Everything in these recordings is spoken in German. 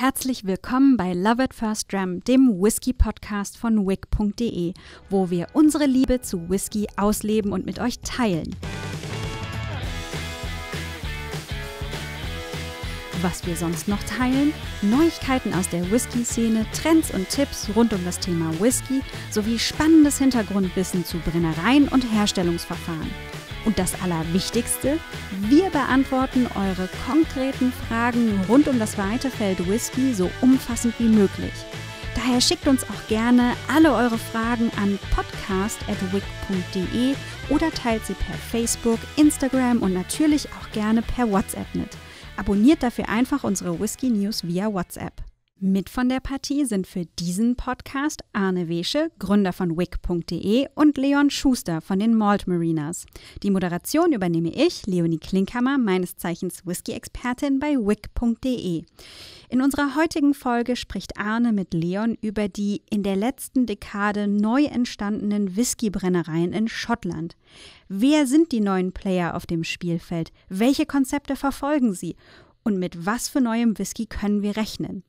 herzlich willkommen bei Love at First Dram, dem Whisky-Podcast von wick.de, wo wir unsere Liebe zu Whisky ausleben und mit euch teilen. Was wir sonst noch teilen, Neuigkeiten aus der Whisky-Szene, Trends und Tipps rund um das Thema Whisky sowie spannendes Hintergrundwissen zu Brennereien und Herstellungsverfahren. Und das Allerwichtigste, wir beantworten eure konkreten Fragen rund um das weite Feld Whisky so umfassend wie möglich. Daher schickt uns auch gerne alle eure Fragen an podcast.wick.de oder teilt sie per Facebook, Instagram und natürlich auch gerne per WhatsApp mit. Abonniert dafür einfach unsere Whisky News via WhatsApp. Mit von der Partie sind für diesen Podcast Arne Wesche, Gründer von wick.de und Leon Schuster von den Malt Marinas. Die Moderation übernehme ich, Leonie Klinkhammer, meines Zeichens Whisky-Expertin bei wick.de. In unserer heutigen Folge spricht Arne mit Leon über die in der letzten Dekade neu entstandenen Whiskybrennereien in Schottland. Wer sind die neuen Player auf dem Spielfeld? Welche Konzepte verfolgen sie? Und mit was für neuem Whisky können wir rechnen?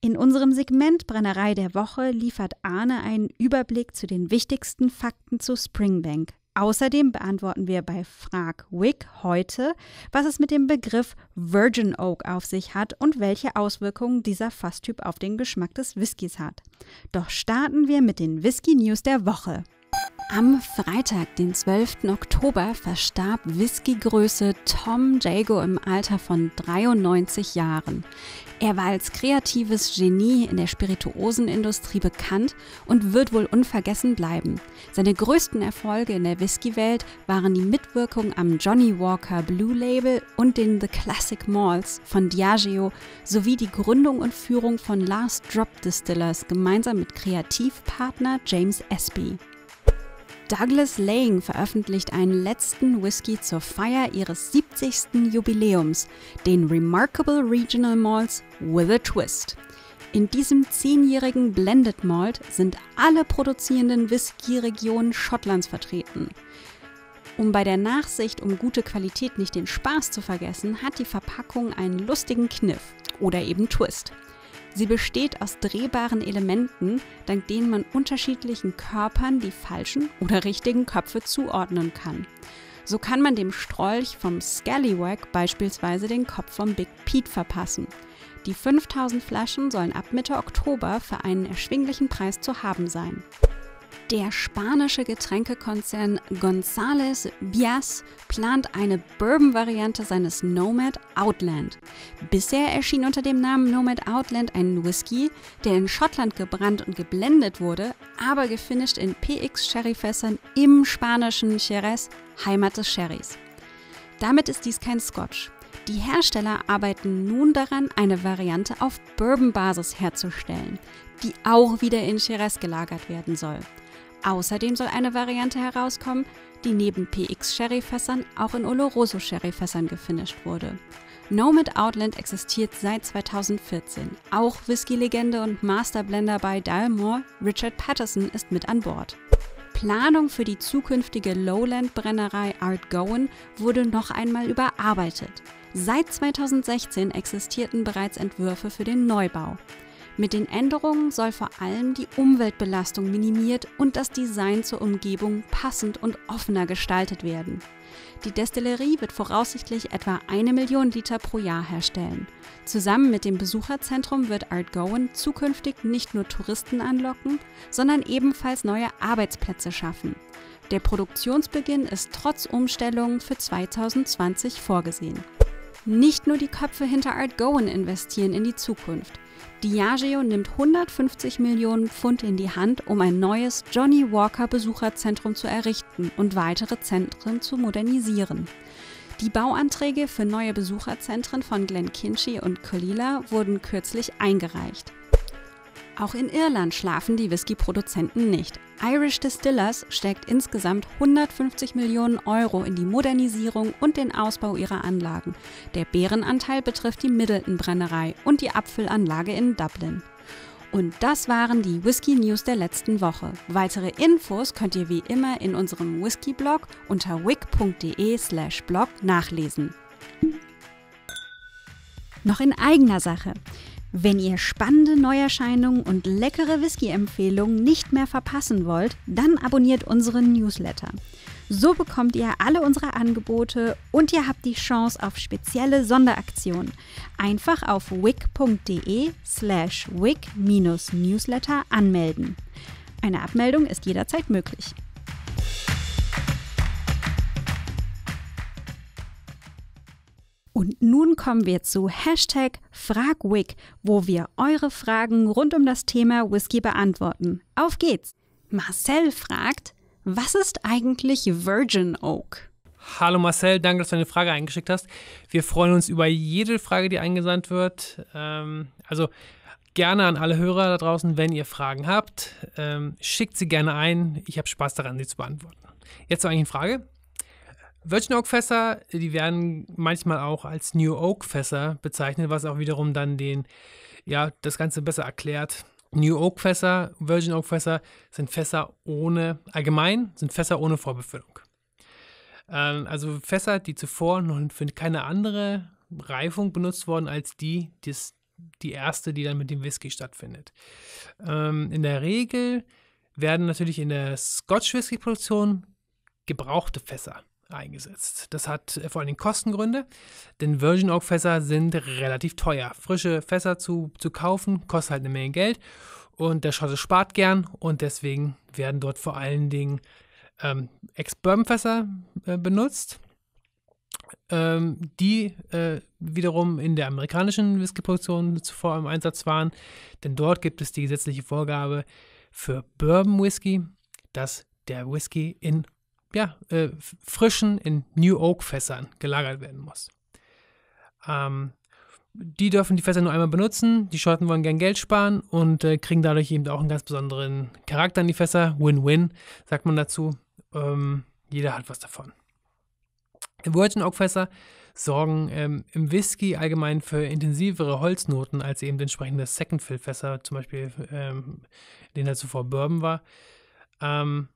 In unserem Segment Brennerei der Woche liefert Arne einen Überblick zu den wichtigsten Fakten zu Springbank. Außerdem beantworten wir bei Frag Wick heute, was es mit dem Begriff Virgin Oak auf sich hat und welche Auswirkungen dieser Fasstyp auf den Geschmack des Whiskys hat. Doch starten wir mit den Whisky News der Woche. Am Freitag, den 12. Oktober, verstarb Whisky-Größe Tom Jago im Alter von 93 Jahren. Er war als kreatives Genie in der Spirituosenindustrie bekannt und wird wohl unvergessen bleiben. Seine größten Erfolge in der Whiskywelt waren die Mitwirkung am Johnny Walker Blue Label und den The Classic Malls von Diageo sowie die Gründung und Führung von Last Drop Distillers gemeinsam mit Kreativpartner James Espy. Douglas Lang veröffentlicht einen letzten Whisky zur Feier ihres 70. Jubiläums, den Remarkable Regional Malts with a Twist. In diesem zehnjährigen Blended Malt sind alle produzierenden Whisky-Regionen Schottlands vertreten. Um bei der Nachsicht um gute Qualität nicht den Spaß zu vergessen, hat die Verpackung einen lustigen Kniff oder eben Twist. Sie besteht aus drehbaren Elementen, dank denen man unterschiedlichen Körpern die falschen oder richtigen Köpfe zuordnen kann. So kann man dem Strolch vom Scallywag beispielsweise den Kopf vom Big Pete verpassen. Die 5000 Flaschen sollen ab Mitte Oktober für einen erschwinglichen Preis zu haben sein. Der spanische Getränkekonzern González Bias plant eine Bourbon-Variante seines Nomad Outland. Bisher erschien unter dem Namen Nomad Outland ein Whisky, der in Schottland gebrannt und geblendet wurde, aber gefinisht in PX-Sherryfässern im spanischen Jerez, Heimat des Sherrys. Damit ist dies kein Scotch. Die Hersteller arbeiten nun daran, eine Variante auf Bourbon-Basis herzustellen, die auch wieder in Jerez gelagert werden soll. Außerdem soll eine Variante herauskommen, die neben px sherry fässern auch in oloroso sherry fässern gefinisht wurde. Nomad Outland existiert seit 2014. Auch Whisky-Legende und Masterblender bei Dalmore, Richard Patterson, ist mit an Bord. Planung für die zukünftige Lowland-Brennerei Art Gowan wurde noch einmal überarbeitet. Seit 2016 existierten bereits Entwürfe für den Neubau. Mit den Änderungen soll vor allem die Umweltbelastung minimiert und das Design zur Umgebung passend und offener gestaltet werden. Die Destillerie wird voraussichtlich etwa eine Million Liter pro Jahr herstellen. Zusammen mit dem Besucherzentrum wird Art Gowan zukünftig nicht nur Touristen anlocken, sondern ebenfalls neue Arbeitsplätze schaffen. Der Produktionsbeginn ist trotz Umstellungen für 2020 vorgesehen. Nicht nur die Köpfe hinter Art Gowan investieren in die Zukunft. Diageo nimmt 150 Millionen Pfund in die Hand, um ein neues Johnny Walker Besucherzentrum zu errichten und weitere Zentren zu modernisieren. Die Bauanträge für neue Besucherzentren von Glen Kinchy und Colila wurden kürzlich eingereicht. Auch in Irland schlafen die Whisky-Produzenten nicht. Irish Distillers steckt insgesamt 150 Millionen Euro in die Modernisierung und den Ausbau ihrer Anlagen. Der Bärenanteil betrifft die Middleton-Brennerei und die Apfelanlage in Dublin. Und das waren die Whisky News der letzten Woche. Weitere Infos könnt ihr wie immer in unserem Whisky-Blog unter wick.de/slash blog nachlesen. Noch in eigener Sache. Wenn ihr spannende Neuerscheinungen und leckere Whisky-Empfehlungen nicht mehr verpassen wollt, dann abonniert unseren Newsletter. So bekommt ihr alle unsere Angebote und ihr habt die Chance auf spezielle Sonderaktionen. Einfach auf wick.de slash wick-newsletter anmelden. Eine Abmeldung ist jederzeit möglich. Und nun kommen wir zu Hashtag FragWig, wo wir eure Fragen rund um das Thema Whisky beantworten. Auf geht's! Marcel fragt, was ist eigentlich Virgin Oak? Hallo Marcel, danke, dass du deine Frage eingeschickt hast. Wir freuen uns über jede Frage, die eingesandt wird. Ähm, also gerne an alle Hörer da draußen, wenn ihr Fragen habt, ähm, schickt sie gerne ein. Ich habe Spaß daran, sie zu beantworten. Jetzt zur eigentlichen Frage. Virgin Oak Fässer, die werden manchmal auch als New Oak Fässer bezeichnet, was auch wiederum dann den, ja, das Ganze besser erklärt. New Oak Fässer, Virgin Oak Fässer sind Fässer ohne, allgemein sind Fässer ohne Vorbefüllung. Ähm, also Fässer, die zuvor noch für keine andere Reifung benutzt worden als die, die, die erste, die dann mit dem Whisky stattfindet. Ähm, in der Regel werden natürlich in der Scotch-Whisky-Produktion gebrauchte Fässer eingesetzt. Das hat äh, vor allem Kostengründe, denn Virgin Oak Fässer sind relativ teuer. Frische Fässer zu, zu kaufen kostet halt eine Menge Geld und der Schotte spart gern und deswegen werden dort vor allen Dingen ähm, Ex-Bourbon-Fässer äh, benutzt, ähm, die äh, wiederum in der amerikanischen Whiskyproduktion zuvor im Einsatz waren, denn dort gibt es die gesetzliche Vorgabe für Bourbon-Whisky, dass der Whisky in ja, äh, frischen, in New Oak Fässern gelagert werden muss. Ähm, die dürfen die Fässer nur einmal benutzen, die Schotten wollen gern Geld sparen und äh, kriegen dadurch eben auch einen ganz besonderen Charakter an die Fässer. Win-win, sagt man dazu. Ähm, jeder hat was davon. Virgin Oak Fässer sorgen ähm, im Whisky allgemein für intensivere Holznoten als eben entsprechende Second Fill Fässer, zum Beispiel ähm, den da zuvor Bourbon war. Ähm,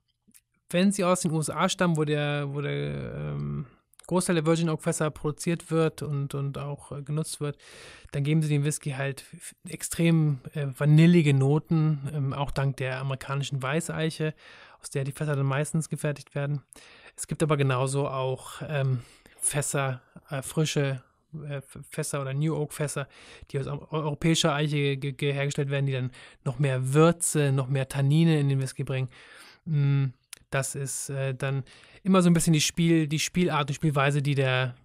wenn sie aus den USA stammen, wo der, wo der ähm, Großteil der Virgin Oak Fässer produziert wird und, und auch äh, genutzt wird, dann geben sie dem Whisky halt extrem äh, vanillige Noten, ähm, auch dank der amerikanischen Weißeiche, aus der die Fässer dann meistens gefertigt werden. Es gibt aber genauso auch ähm, Fässer, äh, frische äh, Fässer oder New Oak Fässer, die aus europäischer Eiche hergestellt werden, die dann noch mehr Würze, noch mehr Tannine in den Whisky bringen. Mm das ist äh, dann immer so ein bisschen die, Spiel, die Spielart und Spielweise, die der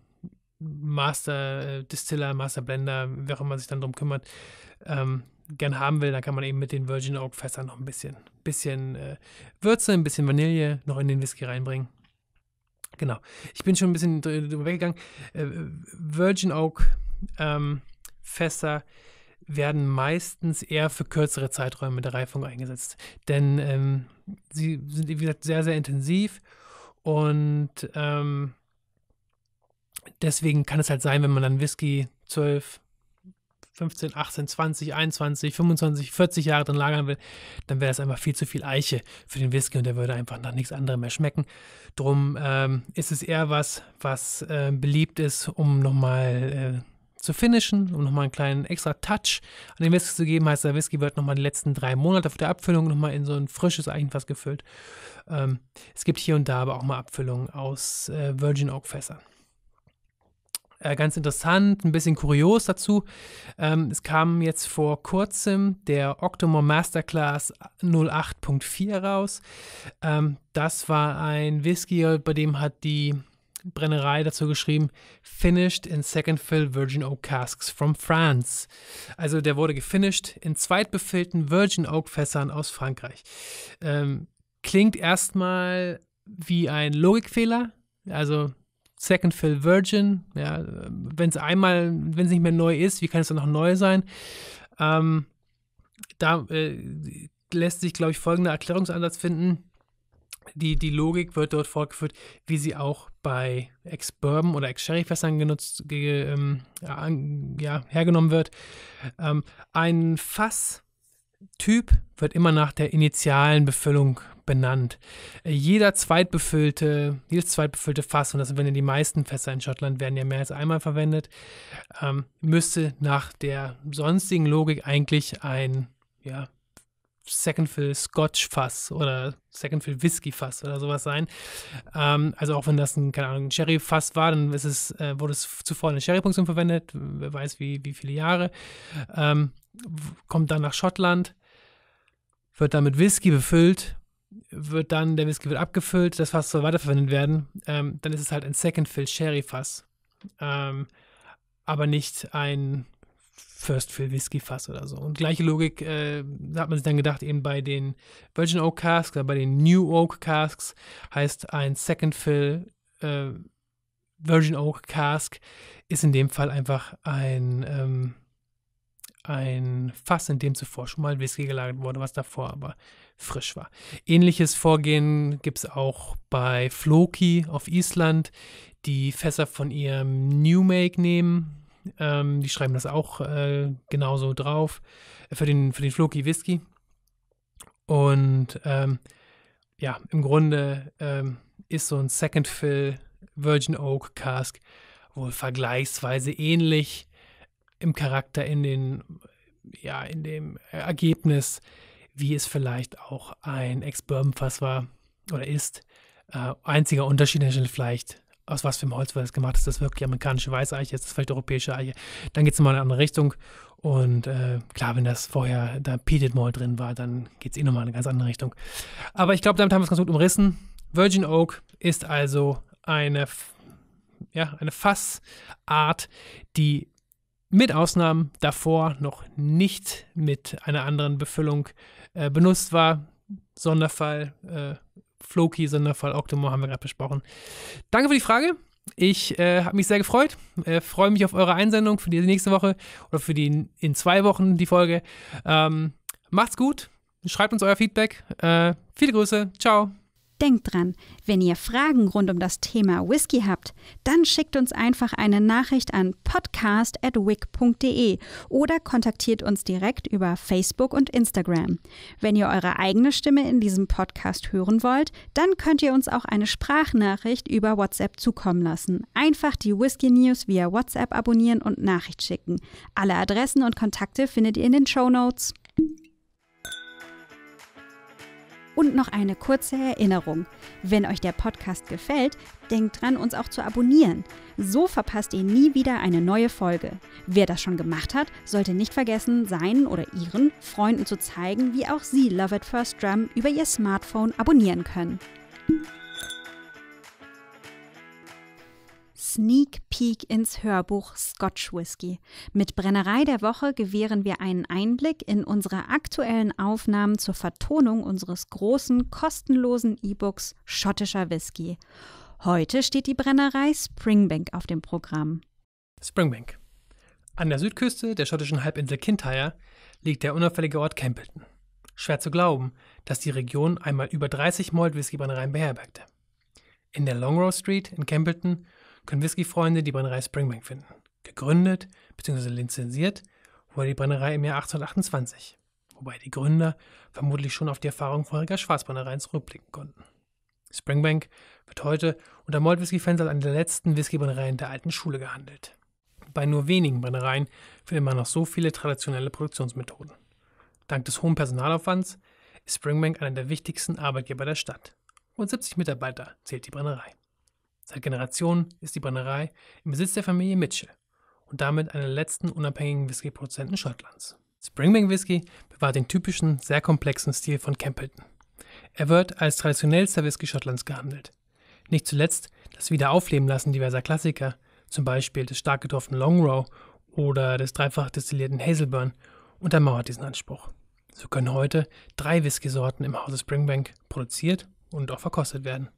Master äh, Distiller, Master Blender, wer auch immer sich dann drum kümmert, ähm, gern haben will. Da kann man eben mit den Virgin Oak Fässern noch ein bisschen, bisschen äh, Würze, ein bisschen Vanille noch in den Whisky reinbringen. Genau. Ich bin schon ein bisschen drüber weggegangen. Äh, Virgin Oak ähm, Fässer werden meistens eher für kürzere Zeiträume der Reifung eingesetzt. Denn ähm, sie sind, wie gesagt, sehr, sehr intensiv und ähm, deswegen kann es halt sein, wenn man dann Whisky 12, 15, 18, 20, 21, 25, 40 Jahre drin lagern will, dann wäre es einfach viel zu viel Eiche für den Whisky und der würde einfach nach nichts anderem mehr schmecken. Drum ähm, ist es eher was, was äh, beliebt ist, um nochmal. Äh, zu finishen, um nochmal einen kleinen extra Touch an den Whisky zu geben. Heißt, der Whisky wird nochmal die letzten drei Monate vor der Abfüllung nochmal in so ein frisches Eichenfass gefüllt. Ähm, es gibt hier und da aber auch mal Abfüllungen aus äh, Virgin Oak Fässern. Äh, ganz interessant, ein bisschen kurios dazu. Ähm, es kam jetzt vor kurzem der Octomore Masterclass 08.4 raus. Ähm, das war ein Whisky, bei dem hat die Brennerei dazu geschrieben, finished in second fill Virgin Oak Casks from France. Also der wurde gefinished in zweitbefüllten Virgin Oak Fässern aus Frankreich. Ähm, klingt erstmal wie ein Logikfehler, also Second Fill Virgin, ja, wenn es einmal, wenn es nicht mehr neu ist, wie kann es dann noch neu sein? Ähm, da äh, lässt sich, glaube ich, folgender Erklärungsansatz finden. Die, die Logik wird dort fortgeführt, wie sie auch bei Ex-Bourbon oder Ex-Sherry-Fässern genutzt, ge, ähm, ja, hergenommen wird. Ähm, ein Fass-Typ wird immer nach der initialen Befüllung benannt. Äh, jeder zweitbefüllte, jedes zweitbefüllte Fass, und das sind ja die meisten Fässer in Schottland, werden ja mehr als einmal verwendet, ähm, müsste nach der sonstigen Logik eigentlich ein ja, Second Fill Scotch Fass oder Second Fill Whisky Fass oder sowas sein. Ähm, also auch wenn das ein, keine Ahnung, Sherry Fass war, dann ist es, äh, wurde es zuvor in der Sherry Punktion verwendet, wer weiß wie, wie viele Jahre. Ähm, kommt dann nach Schottland, wird dann mit Whisky befüllt, wird dann, der Whisky wird abgefüllt, das Fass soll weiterverwendet werden. Ähm, dann ist es halt ein Second Fill Sherry Fass. Ähm, aber nicht ein First Fill Whisky Fass oder so. Und gleiche Logik äh, hat man sich dann gedacht, eben bei den Virgin Oak Casks oder bei den New Oak Casks heißt ein Second Fill äh, Virgin Oak Cask ist in dem Fall einfach ein, ähm, ein Fass, in dem zuvor schon mal Whisky gelagert wurde, was davor aber frisch war. Ähnliches Vorgehen gibt es auch bei Floki auf Island, die Fässer von ihrem New Make nehmen, ähm, die schreiben das auch äh, genauso drauf. Äh, für den, für den Floki Whisky. Und ähm, ja, im Grunde ähm, ist so ein Second Fill Virgin Oak Cask wohl vergleichsweise ähnlich im Charakter, in den, ja, in dem Ergebnis, wie es vielleicht auch ein Ex-Bourbon-Fass war oder ist. Äh, einziger Unterschied ist vielleicht aus was für einem Holz wird das gemacht? Ist das wirklich amerikanische Weißeiche? Ist das vielleicht europäische Eiche? Dann geht es nochmal in eine andere Richtung. Und äh, klar, wenn das vorher da Peated Mall drin war, dann geht es eh nochmal in eine ganz andere Richtung. Aber ich glaube, damit haben wir es ganz gut umrissen. Virgin Oak ist also eine, ja, eine Fassart, die mit Ausnahmen davor noch nicht mit einer anderen Befüllung äh, benutzt war. Sonderfall äh, Floki, Sonderfall Octomo haben wir gerade besprochen. Danke für die Frage. Ich äh, habe mich sehr gefreut. Äh, Freue mich auf eure Einsendung für die nächste Woche oder für die in zwei Wochen die Folge. Ähm, macht's gut. Schreibt uns euer Feedback. Äh, viele Grüße. Ciao. Denkt dran, wenn ihr Fragen rund um das Thema Whisky habt, dann schickt uns einfach eine Nachricht an podcast.wick.de oder kontaktiert uns direkt über Facebook und Instagram. Wenn ihr eure eigene Stimme in diesem Podcast hören wollt, dann könnt ihr uns auch eine Sprachnachricht über WhatsApp zukommen lassen. Einfach die Whisky News via WhatsApp abonnieren und Nachricht schicken. Alle Adressen und Kontakte findet ihr in den Show Notes. Und noch eine kurze Erinnerung. Wenn euch der Podcast gefällt, denkt dran, uns auch zu abonnieren. So verpasst ihr nie wieder eine neue Folge. Wer das schon gemacht hat, sollte nicht vergessen, seinen oder ihren Freunden zu zeigen, wie auch sie Love at First Drum über ihr Smartphone abonnieren können. Sneak Peek ins Hörbuch Scotch Whisky. Mit Brennerei der Woche gewähren wir einen Einblick in unsere aktuellen Aufnahmen zur Vertonung unseres großen kostenlosen E-Books Schottischer Whisky. Heute steht die Brennerei Springbank auf dem Programm. Springbank. An der Südküste der schottischen Halbinsel Kintyre liegt der unauffällige Ort Campbellton. Schwer zu glauben, dass die Region einmal über 30 Malt Whisky-Brennereien beherbergte. In der Longrow Street in Campbellton können Whisky-Freunde die Brennerei Springbank finden. Gegründet bzw. lizenziert wurde die Brennerei im Jahr 1828, wobei die Gründer vermutlich schon auf die Erfahrung vorheriger Schwarzbrennereien zurückblicken konnten. Springbank wird heute unter Malt-Whisky-Fans als eine der letzten Whisky-Brennereien der alten Schule gehandelt. Bei nur wenigen Brennereien findet man noch so viele traditionelle Produktionsmethoden. Dank des hohen Personalaufwands ist Springbank einer der wichtigsten Arbeitgeber der Stadt. Rund 70 Mitarbeiter zählt die Brennerei. Seit Generationen ist die Brennerei im Besitz der Familie Mitchell und damit einer der letzten unabhängigen Whisky-Produzenten Schottlands. Springbank Whisky bewahrt den typischen, sehr komplexen Stil von Campbellton. Er wird als traditionellster Whisky Schottlands gehandelt. Nicht zuletzt das Wiederaufleben lassen diverser Klassiker, zum Beispiel des stark getroffenen Longrow oder des dreifach destillierten Hazelburn, untermauert diesen Anspruch. So können heute drei Whiskysorten im Hause Springbank produziert und auch verkostet werden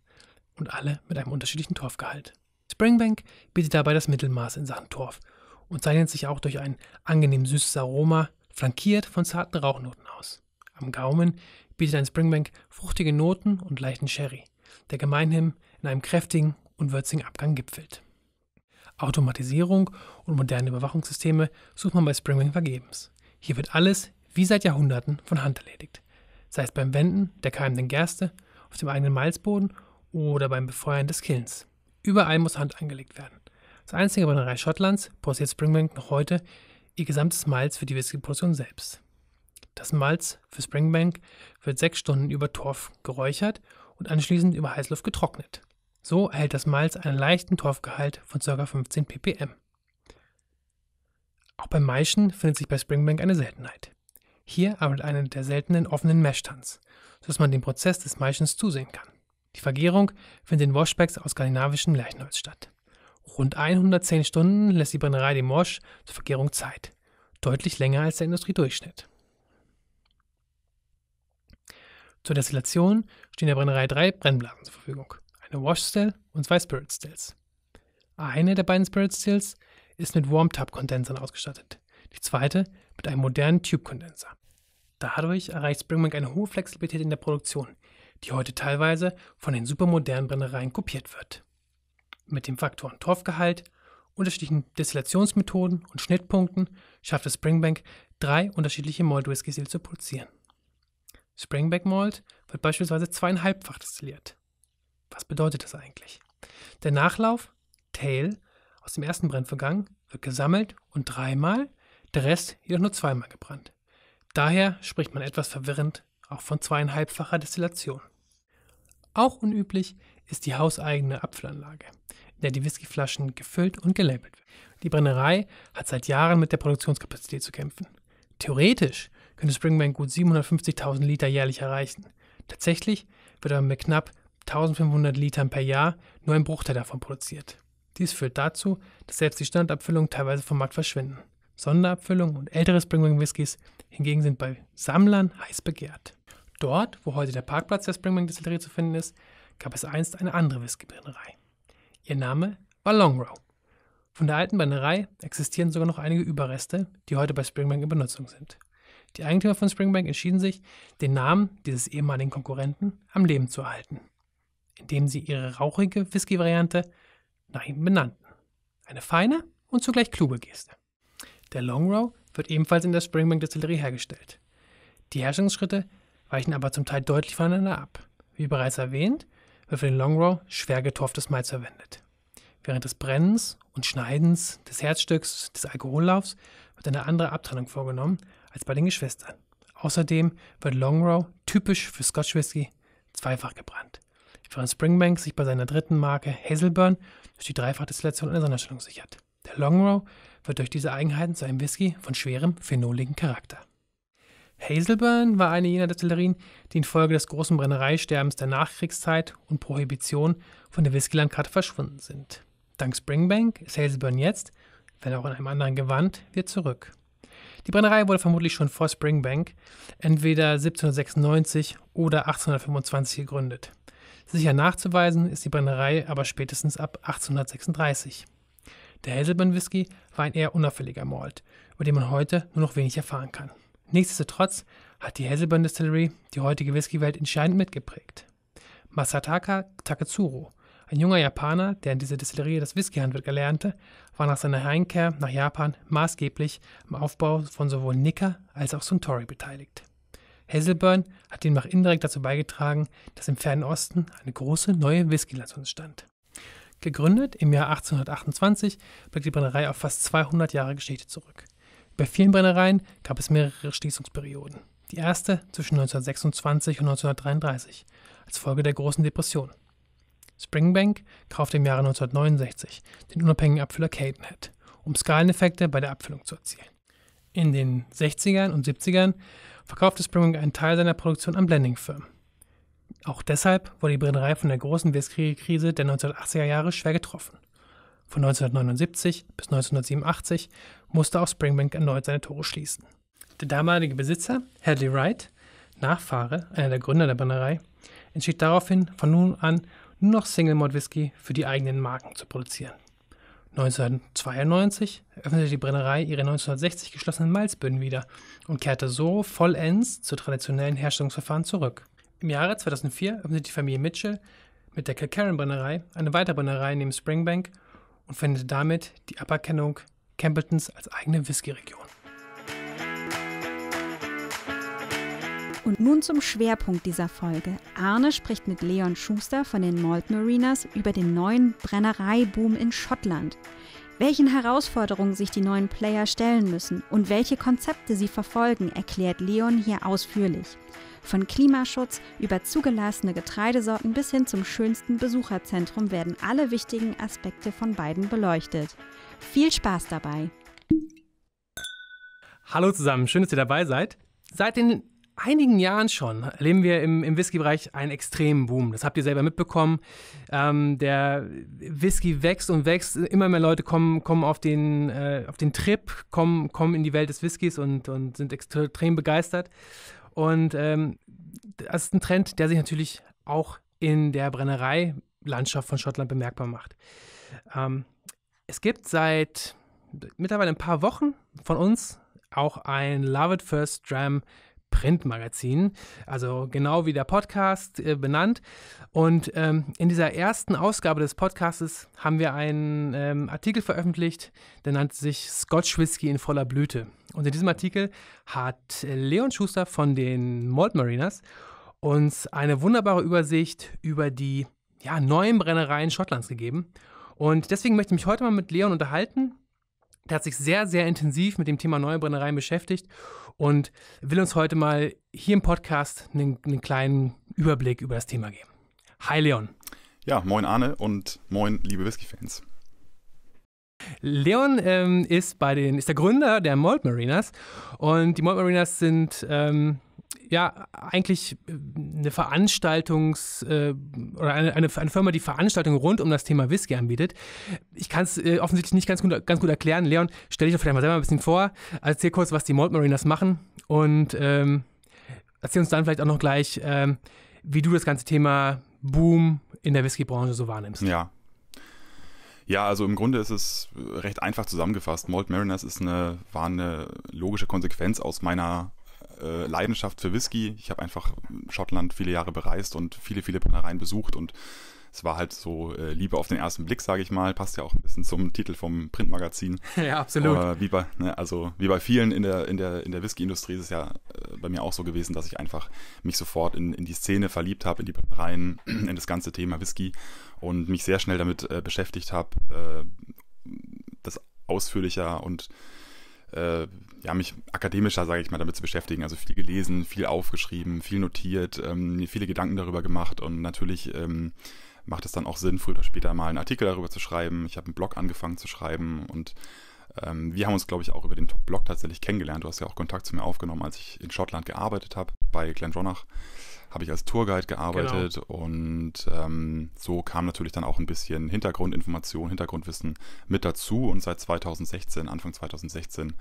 und alle mit einem unterschiedlichen Torfgehalt. Springbank bietet dabei das Mittelmaß in Sachen Torf und zeichnet sich auch durch ein angenehm süßes Aroma, flankiert von zarten Rauchnoten aus. Am Gaumen bietet ein Springbank fruchtige Noten und leichten Sherry, der gemeinhin in einem kräftigen und würzigen Abgang gipfelt. Automatisierung und moderne Überwachungssysteme sucht man bei Springbank vergebens. Hier wird alles, wie seit Jahrhunderten, von Hand erledigt. Sei es beim Wenden der keimenden Gerste, auf dem eigenen Malzboden oder beim Befeuern des Killens. Überall muss Hand angelegt werden. Das einzige Brennerei Schottlands produziert Springbank noch heute ihr gesamtes Malz für die Whiskyproduktion selbst. Das Malz für Springbank wird sechs Stunden über Torf geräuchert und anschließend über Heißluft getrocknet. So erhält das Malz einen leichten Torfgehalt von ca. 15 ppm. Auch beim Maischen findet sich bei Springbank eine Seltenheit. Hier arbeitet einer der seltenen offenen Meshtanz, sodass man dem Prozess des Maischens zusehen kann. Die Vergärung findet in Washbacks aus skandinavischem Leichenholz statt. Rund 110 Stunden lässt die Brennerei dem Wash zur Vergärung Zeit, deutlich länger als der Industriedurchschnitt. Zur Destillation stehen der Brennerei drei Brennblasen zur Verfügung: eine Wash Still und zwei Spirit Stills. Eine der beiden Spirit Stills ist mit Warm-Tub-Kondensern ausgestattet, die zweite mit einem modernen Tube-Kondenser. Dadurch erreicht Springbank eine hohe Flexibilität in der Produktion, die heute teilweise von den supermodernen Brennereien kopiert wird. Mit den Faktoren Torfgehalt, unterschiedlichen Destillationsmethoden und Schnittpunkten schafft es Springbank, drei unterschiedliche Malt Whiskys zu produzieren. Springbank Malt wird beispielsweise zweieinhalbfach destilliert. Was bedeutet das eigentlich? Der Nachlauf, Tail, aus dem ersten Brennvergang wird gesammelt und dreimal, der Rest jedoch nur zweimal gebrannt. Daher spricht man etwas verwirrend auch von zweieinhalbfacher Destillation. Auch unüblich ist die hauseigene Apfelanlage, in der die Whiskyflaschen gefüllt und gelabelt werden. Die Brennerei hat seit Jahren mit der Produktionskapazität zu kämpfen. Theoretisch könnte Springbank gut 750.000 Liter jährlich erreichen. Tatsächlich wird aber mit knapp 1500 Litern per Jahr nur ein Bruchteil davon produziert. Dies führt dazu, dass selbst die Standabfüllungen teilweise vom Markt verschwinden. Sonderabfüllungen und ältere Springbank Whiskys hingegen sind bei Sammlern heiß begehrt. Dort, wo heute der Parkplatz der Springbank Distillerie zu finden ist, gab es einst eine andere Whiskybrennerei. Ihr Name war Longrow. Von der alten Brennerei existieren sogar noch einige Überreste, die heute bei Springbank in Benutzung sind. Die Eigentümer von Springbank entschieden sich, den Namen dieses ehemaligen Konkurrenten am Leben zu erhalten, indem sie ihre rauchige Whisky-Variante nach ihm benannten. Eine feine und zugleich kluge Geste. Der Longrow wird ebenfalls in der Springbank Distillerie hergestellt. Die Herstellungsschritte weichen aber zum Teil deutlich voneinander ab. Wie bereits erwähnt, wird für den Long Row schwer getorftes Malz verwendet. Während des Brennens und Schneidens des Herzstücks des Alkohollaufs wird eine andere Abtrennung vorgenommen als bei den Geschwistern. Außerdem wird Long Row typisch für Scotch Whisky zweifach gebrannt, während Springbank sich bei seiner dritten Marke Hazelburn durch die Dreifachdestillation eine Sonderstellung sichert. Der Long Row wird durch diese Eigenheiten zu einem Whisky von schwerem phenoligen Charakter. Hazelburn war eine jener Destillerien, die infolge des großen Brennereisterbens der Nachkriegszeit und Prohibition von der Whiskylandkarte verschwunden sind. Dank Springbank ist Hazelburn jetzt, wenn auch in einem anderen Gewand, wieder zurück. Die Brennerei wurde vermutlich schon vor Springbank, entweder 1796 oder 1825 gegründet. Sicher nachzuweisen ist die Brennerei aber spätestens ab 1836. Der Hazelburn Whisky war ein eher unauffälliger Malt, über den man heute nur noch wenig erfahren kann. Nichtsdestotrotz hat die Hazelburn Distillery die heutige Whiskywelt entscheidend mitgeprägt. Masataka Taketsuro, ein junger Japaner, der in dieser Distillerie das Whiskyhandwerk erlernte, war nach seiner Heimkehr nach Japan maßgeblich am Aufbau von sowohl Nicker als auch Suntory beteiligt. Hazelburn hat demnach indirekt dazu beigetragen, dass im fernen Osten eine große neue Whisky-Nation entstand. Gegründet im Jahr 1828 blickt die Brennerei auf fast 200 Jahre Geschichte zurück. Bei vielen Brennereien gab es mehrere Schließungsperioden. Die erste zwischen 1926 und 1933 als Folge der großen Depression. Springbank kaufte im Jahre 1969 den unabhängigen Abfüller Cadenhead, um Skaleneffekte bei der Abfüllung zu erzielen. In den 60ern und 70ern verkaufte Springbank einen Teil seiner Produktion an Blending-Firmen. Auch deshalb wurde die Brennerei von der großen Westkriegskrise der 1980er Jahre schwer getroffen. Von 1979 bis 1987 musste auch Springbank erneut seine Tore schließen. Der damalige Besitzer, Hadley Wright, Nachfahre, einer der Gründer der Brennerei, entschied daraufhin, von nun an nur noch Single Malt Whisky für die eigenen Marken zu produzieren. 1992 öffnete die Brennerei ihre 1960 geschlossenen Malzböden wieder und kehrte so vollends zu traditionellen Herstellungsverfahren zurück. Im Jahre 2004 öffnete die Familie Mitchell mit der Kilkerran Brennerei eine weitere Brennerei neben Springbank und findet damit die Aberkennung Campbeltons als eigene Whisky-Region. Und nun zum Schwerpunkt dieser Folge. Arne spricht mit Leon Schuster von den Malt Marinas über den neuen Brennereiboom in Schottland. Welchen Herausforderungen sich die neuen Player stellen müssen und welche Konzepte sie verfolgen, erklärt Leon hier ausführlich. Von Klimaschutz über zugelassene Getreidesorten bis hin zum schönsten Besucherzentrum werden alle wichtigen Aspekte von beiden beleuchtet. Viel Spaß dabei! Hallo zusammen, schön, dass ihr dabei seid. Seit den einigen Jahren schon erleben wir im, im Whisky-Bereich einen extremen Boom. Das habt ihr selber mitbekommen. Ähm, der Whisky wächst und wächst. Immer mehr Leute kommen, kommen auf, den, äh, auf den Trip, kommen, kommen in die Welt des Whiskys und, und sind extrem begeistert. Und ähm, das ist ein Trend, der sich natürlich auch in der Brennereilandschaft von Schottland bemerkbar macht. Ähm, es gibt seit mittlerweile ein paar Wochen von uns auch ein Love It First Dram Printmagazin, also genau wie der Podcast äh, benannt. Und ähm, in dieser ersten Ausgabe des Podcastes haben wir einen ähm, Artikel veröffentlicht, der nannte sich Scotch Whisky in voller Blüte. Und in diesem Artikel hat äh, Leon Schuster von den Malt Mariners uns eine wunderbare Übersicht über die ja, neuen Brennereien Schottlands gegeben und deswegen möchte ich mich heute mal mit Leon unterhalten. Der hat sich sehr, sehr intensiv mit dem Thema neue Brennereien beschäftigt und will uns heute mal hier im Podcast einen, einen kleinen Überblick über das Thema geben. Hi Leon. Ja, moin Arne und moin liebe Whisky-Fans. Leon ähm, ist, bei den, ist der Gründer der Malt Mariners und die Malt Mariners sind ähm, ja eigentlich äh, eine Veranstaltungs- äh, oder eine, eine, Firma, die Veranstaltungen rund um das Thema Whisky anbietet. Ich kann es äh, offensichtlich nicht ganz gut, ganz gut erklären. Leon, stell dich doch vielleicht mal selber ein bisschen vor, erzähl kurz, was die Malt Mariners machen und ähm, erzähl uns dann vielleicht auch noch gleich, ähm, wie du das ganze Thema Boom in der Whiskybranche so wahrnimmst. Ja. Ja, also im Grunde ist es recht einfach zusammengefasst. Malt Mariners ist eine, war eine logische Konsequenz aus meiner äh, Leidenschaft für Whisky. Ich habe einfach Schottland viele Jahre bereist und viele, viele Brennereien besucht und es war halt so äh, Liebe auf den ersten Blick, sage ich mal. Passt ja auch ein bisschen zum Titel vom Printmagazin. ja, absolut. Äh, wie bei, ne, also wie bei vielen in der, in der, in der Whisky-Industrie ist es ja äh, bei mir auch so gewesen, dass ich einfach mich sofort in, in die Szene verliebt habe, in die Brennereien, in das ganze Thema Whisky und mich sehr schnell damit äh, beschäftigt habe, äh, das ausführlicher und äh, ja, mich akademischer, sage ich mal, damit zu beschäftigen. Also viel gelesen, viel aufgeschrieben, viel notiert, ähm, mir viele Gedanken darüber gemacht und natürlich ähm, macht es dann auch Sinn, früher oder später mal einen Artikel darüber zu schreiben. Ich habe einen Blog angefangen zu schreiben und ähm, wir haben uns, glaube ich, auch über den Blog tatsächlich kennengelernt. Du hast ja auch Kontakt zu mir aufgenommen, als ich in Schottland gearbeitet habe, bei Glenronnach habe ich als Tourguide genau. gearbeitet genau. und ähm, so kam natürlich dann auch ein bisschen Hintergrundinformation, Hintergrundwissen mit dazu und seit 2016, Anfang 2016,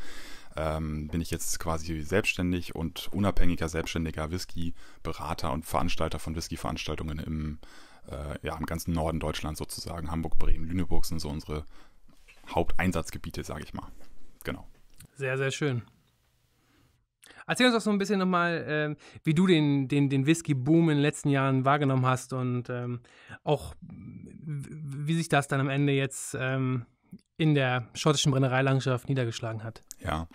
ähm, bin ich jetzt quasi selbstständig und unabhängiger selbstständiger Whisky-Berater und Veranstalter von Whisky-Veranstaltungen im, äh, ja, im ganzen Norden Deutschlands sozusagen. Hamburg, Bremen, Lüneburg sind so unsere Haupteinsatzgebiete, sage ich mal. Genau. Sehr, sehr schön. Erzähl uns doch so ein bisschen nochmal, äh, wie du den, den, den Whisky-Boom in den letzten Jahren wahrgenommen hast und ähm, auch, wie sich das dann am Ende jetzt ähm, in der schottischen Brennereilandschaft niedergeschlagen hat. Ja.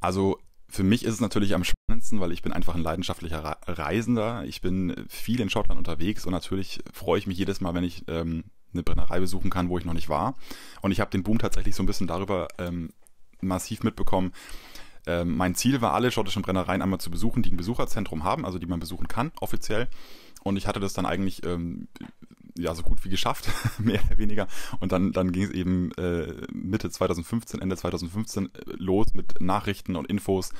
Also für mich ist es natürlich am spannendsten, weil ich bin einfach ein leidenschaftlicher Reisender. Ich bin viel in Schottland unterwegs und natürlich freue ich mich jedes Mal, wenn ich ähm, eine Brennerei besuchen kann, wo ich noch nicht war. Und ich habe den Boom tatsächlich so ein bisschen darüber ähm, massiv mitbekommen, ähm, mein Ziel war, alle schottischen Brennereien einmal zu besuchen, die ein Besucherzentrum haben, also die man besuchen kann, offiziell. Und ich hatte das dann eigentlich ähm, ja so gut wie geschafft, mehr oder weniger. Und dann, dann ging es eben äh, Mitte 2015, Ende 2015 äh, los mit Nachrichten und Infos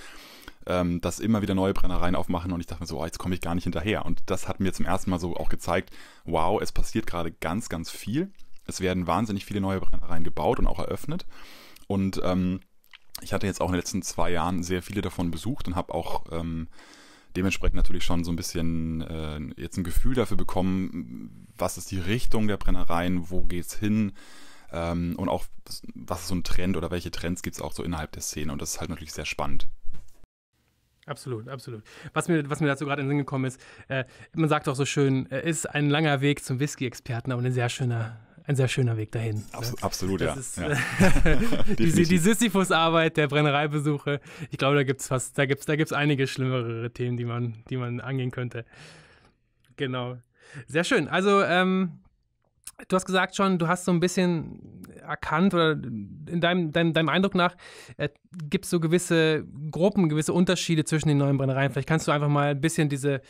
ähm, dass immer wieder neue Brennereien aufmachen und ich dachte mir so, oh, jetzt komme ich gar nicht hinterher. Und das hat mir zum ersten Mal so auch gezeigt, wow, es passiert gerade ganz, ganz viel. Es werden wahnsinnig viele neue Brennereien gebaut und auch eröffnet. Und ähm, ich hatte jetzt auch in den letzten zwei Jahren sehr viele davon besucht und habe auch ähm, dementsprechend natürlich schon so ein bisschen äh, jetzt ein Gefühl dafür bekommen, was ist die Richtung der Brennereien, wo geht's hin ähm, und auch was ist so ein Trend oder welche Trends gibt es auch so innerhalb der Szene und das ist halt natürlich sehr spannend. Absolut, absolut. Was mir, was mir dazu gerade in den Sinn gekommen ist, äh, man sagt auch so schön, äh, ist ein langer Weg zum Whisky-Experten, aber ein sehr schöner ein sehr schöner Weg dahin. Abs absolut, das ja. Ist, ja. diese, die Sisyphus-Arbeit der Brennereibesuche, ich glaube, da gibt es fast, da gibt's, da gibt's einige schlimmere Themen, die man, die man angehen könnte. Genau. Sehr schön. Also, ähm, Du hast gesagt schon, du hast so ein bisschen erkannt oder in deinem, deinem, deinem Eindruck nach äh, gibt es so gewisse Gruppen, gewisse Unterschiede zwischen den neuen Brennereien. Vielleicht kannst du einfach mal ein bisschen diese,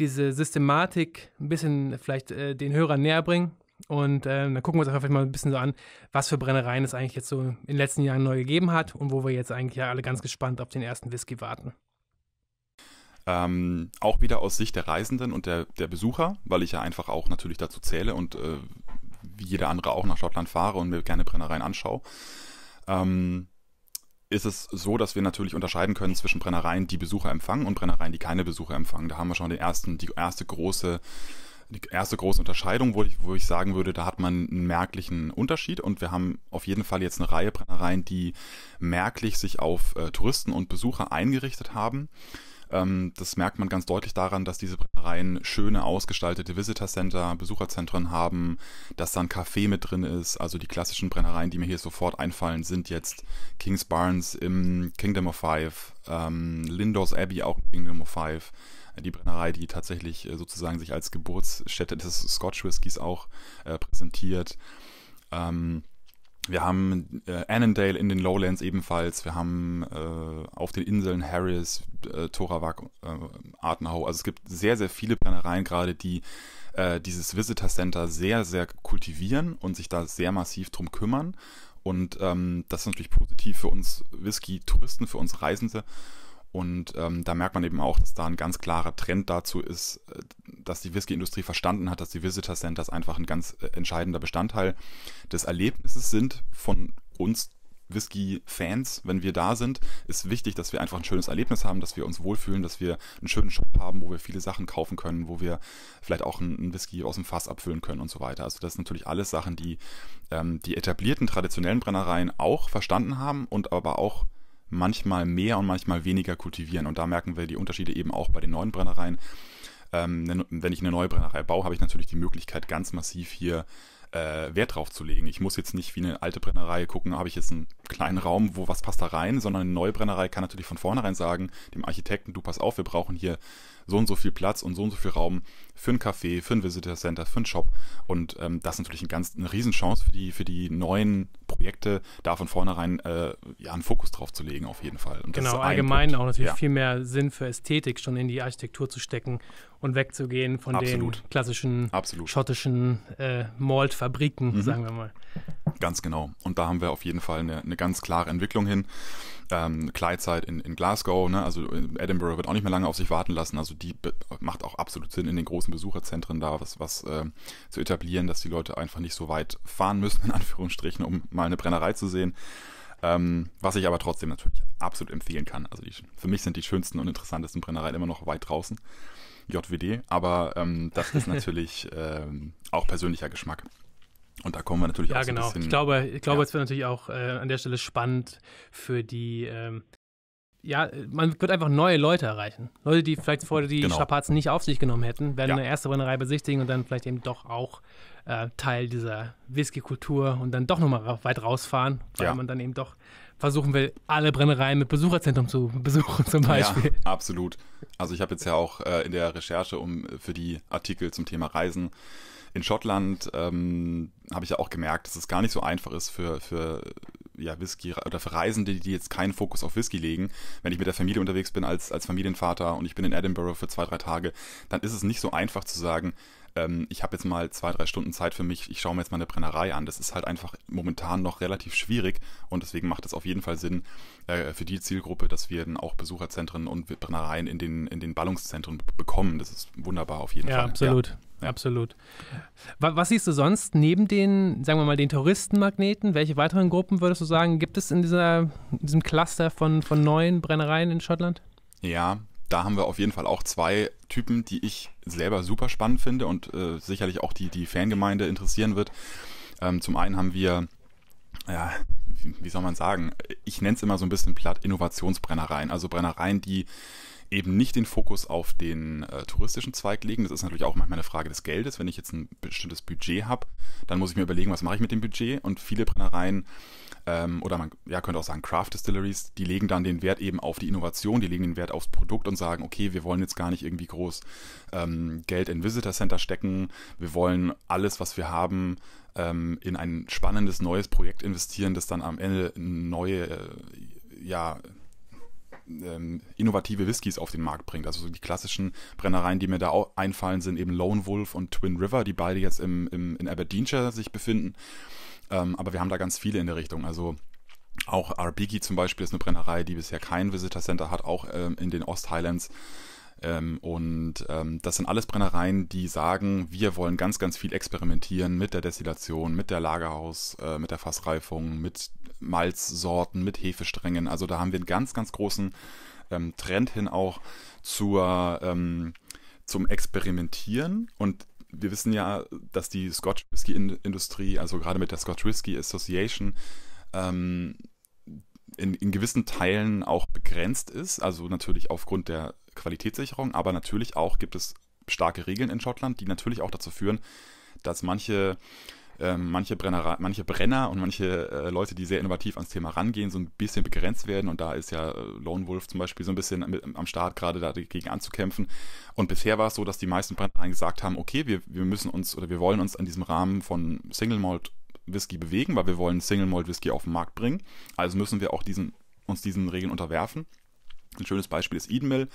diese Systematik ein bisschen vielleicht äh, den Hörern näher bringen. Und äh, dann gucken wir uns einfach mal ein bisschen so an, was für Brennereien es eigentlich jetzt so in den letzten Jahren neu gegeben hat und wo wir jetzt eigentlich ja alle ganz gespannt auf den ersten Whisky warten. Ähm, auch wieder aus Sicht der Reisenden und der, der Besucher, weil ich ja einfach auch natürlich dazu zähle und äh, wie jeder andere auch nach Schottland fahre und mir gerne Brennereien anschaue. Ähm, ist es so, dass wir natürlich unterscheiden können zwischen Brennereien, die Besucher empfangen und Brennereien, die keine Besucher empfangen. Da haben wir schon den ersten, die erste große die erste große Unterscheidung, wo ich, wo ich sagen würde, da hat man einen merklichen Unterschied und wir haben auf jeden Fall jetzt eine Reihe Brennereien, die merklich sich auf äh, Touristen und Besucher eingerichtet haben. Ähm, das merkt man ganz deutlich daran, dass diese Brennereien schöne ausgestaltete Visitor Center, Besucherzentren haben, dass dann ein Café mit drin ist. Also die klassischen Brennereien, die mir hier sofort einfallen, sind jetzt King's Barnes im Kingdom of Five, ähm, Lindos Abbey auch im Kingdom of Five die Brennerei, die tatsächlich äh, sozusagen sich als Geburtsstätte des Scotch Whiskys auch äh, präsentiert. Ähm, wir haben äh, Annandale in den Lowlands ebenfalls. Wir haben äh, auf den Inseln Harris, äh, Torawak, äh, Artenau. Also es gibt sehr, sehr viele Brennereien gerade, die äh, dieses Visitor Center sehr, sehr kultivieren und sich da sehr massiv drum kümmern. Und ähm, das ist natürlich positiv für uns Whisky-Touristen, für uns Reisende. Und ähm, da merkt man eben auch, dass da ein ganz klarer Trend dazu ist, äh, dass die Whisky-Industrie verstanden hat, dass die Visitor Centers einfach ein ganz äh, entscheidender Bestandteil des Erlebnisses sind von uns Whisky-Fans, wenn wir da sind, ist wichtig, dass wir einfach ein schönes Erlebnis haben, dass wir uns wohlfühlen, dass wir einen schönen Shop haben, wo wir viele Sachen kaufen können, wo wir vielleicht auch einen Whisky aus dem Fass abfüllen können und so weiter. Also das sind natürlich alles Sachen, die ähm, die etablierten traditionellen Brennereien auch verstanden haben und aber auch manchmal mehr und manchmal weniger kultivieren. Und da merken wir die Unterschiede eben auch bei den neuen Brennereien. Ähm, ne, wenn ich eine neue Brennerei baue, habe ich natürlich die Möglichkeit, ganz massiv hier äh, Wert drauf zu legen. Ich muss jetzt nicht wie eine alte Brennerei gucken, habe ich jetzt einen kleinen Raum, wo was passt da rein, sondern eine neue Brennerei kann natürlich von vornherein sagen, dem Architekten, du pass auf, wir brauchen hier so und so viel Platz und so und so viel Raum für ein Café, für ein Visitor Center, für einen Shop. Und ähm, das ist natürlich eine ganz eine Riesenchance für die, für die neuen Projekte, da von vornherein äh, ja, einen Fokus drauf zu legen, auf jeden Fall. genau, allgemein Punkt. auch natürlich ja. viel mehr Sinn für Ästhetik schon in die Architektur zu stecken und wegzugehen von Absolut. den klassischen Absolut. schottischen äh, Maltfabriken, mhm. sagen wir mal. Ganz genau. Und da haben wir auf jeden Fall eine, eine ganz klare Entwicklung hin. Ähm, Clydeside in, in Glasgow, ne? also äh, Edinburgh wird auch nicht mehr lange auf sich warten lassen. Also die macht auch absolut Sinn, in den großen Besucherzentren da was, was äh, zu etablieren, dass die Leute einfach nicht so weit fahren müssen, in Anführungsstrichen, um mal eine Brennerei zu sehen. Ähm, was ich aber trotzdem natürlich absolut empfehlen kann. Also die, für mich sind die schönsten und interessantesten Brennereien immer noch weit draußen. JWD, aber ähm, das ist natürlich ähm, auch persönlicher Geschmack. Und da kommen wir natürlich ja, auch genau. so ein genau. bisschen. Ich glaube, ich glaube, ja. es wird natürlich auch äh, an der Stelle spannend für die. Ähm, ja, man wird einfach neue Leute erreichen. Leute, die vielleicht vorher die genau. Strapazen nicht auf sich genommen hätten, werden ja. eine erste Brennerei besichtigen und dann vielleicht eben doch auch äh, Teil dieser Whisky-Kultur und dann doch nochmal weit rausfahren, weil man dann eben doch versuchen will, alle Brennereien mit Besucherzentrum zu besuchen zum Beispiel. Ja, absolut. Also ich habe jetzt ja auch äh, in der Recherche um für die Artikel zum Thema Reisen in Schottland ähm, habe ich ja auch gemerkt, dass es gar nicht so einfach ist für, für ja, Whisky oder für Reisende, die jetzt keinen Fokus auf Whisky legen. Wenn ich mit der Familie unterwegs bin als, als Familienvater und ich bin in Edinburgh für zwei, drei Tage, dann ist es nicht so einfach zu sagen, ähm, ich habe jetzt mal zwei, drei Stunden Zeit für mich, ich schaue mir jetzt mal eine Brennerei an. Das ist halt einfach momentan noch relativ schwierig und deswegen macht es auf jeden Fall Sinn äh, für die Zielgruppe, dass wir dann auch Besucherzentren und Brennereien in den, in den Ballungszentren bekommen. Das ist wunderbar auf jeden ja, Fall. Absolut. Ja, absolut. Ja. Absolut. Was siehst du sonst neben den, sagen wir mal, den Touristenmagneten? Welche weiteren Gruppen würdest du sagen, gibt es in, dieser, in diesem Cluster von, von neuen Brennereien in Schottland? Ja, da haben wir auf jeden Fall auch zwei Typen, die ich selber super spannend finde und äh, sicherlich auch die, die Fangemeinde interessieren wird. Ähm, zum einen haben wir, ja, wie, wie soll man sagen, ich nenne es immer so ein bisschen platt, Innovationsbrennereien. Also Brennereien, die eben nicht den Fokus auf den äh, touristischen Zweig legen. Das ist natürlich auch manchmal eine Frage des Geldes. Wenn ich jetzt ein bestimmtes Budget habe, dann muss ich mir überlegen, was mache ich mit dem Budget. Und viele Brennereien ähm, oder man ja, könnte auch sagen Craft Distilleries, die legen dann den Wert eben auf die Innovation, die legen den Wert aufs Produkt und sagen, okay, wir wollen jetzt gar nicht irgendwie groß ähm, Geld in Visitor Center stecken. Wir wollen alles, was wir haben, ähm, in ein spannendes neues Projekt investieren, das dann am Ende neue, äh, ja, ähm, innovative Whiskys auf den Markt bringt. Also so die klassischen Brennereien, die mir da einfallen, sind eben Lone Wolf und Twin River, die beide jetzt im, im, in Aberdeenshire sich befinden. Ähm, aber wir haben da ganz viele in der Richtung. Also auch Arbighi zum Beispiel ist eine Brennerei, die bisher kein Visitor Center hat, auch ähm, in den Ost Highlands. Ähm, und ähm, das sind alles Brennereien, die sagen, wir wollen ganz, ganz viel experimentieren mit der Destillation, mit der Lagerhaus, äh, mit der Fassreifung, mit Malzsorten, mit Hefesträngen. Also da haben wir einen ganz, ganz großen ähm, Trend hin auch zur, ähm, zum Experimentieren. Und wir wissen ja, dass die Scotch Whisky Industrie, also gerade mit der Scotch Whisky Association, ähm, in, in gewissen Teilen auch begrenzt ist. Also natürlich aufgrund der Qualitätssicherung, aber natürlich auch gibt es starke Regeln in Schottland, die natürlich auch dazu führen, dass manche ähm, manche, Brenner, manche Brenner und manche äh, Leute, die sehr innovativ ans Thema rangehen, so ein bisschen begrenzt werden. Und da ist ja äh, Lone Wolf zum Beispiel so ein bisschen am, am Start, gerade dagegen anzukämpfen. Und bisher war es so, dass die meisten Brenner gesagt haben, okay, wir, wir müssen uns oder wir wollen uns an diesem Rahmen von Single Malt Whisky bewegen, weil wir wollen Single Malt Whisky auf den Markt bringen. Also müssen wir auch diesen, uns diesen Regeln unterwerfen. Ein schönes Beispiel ist Edenmill.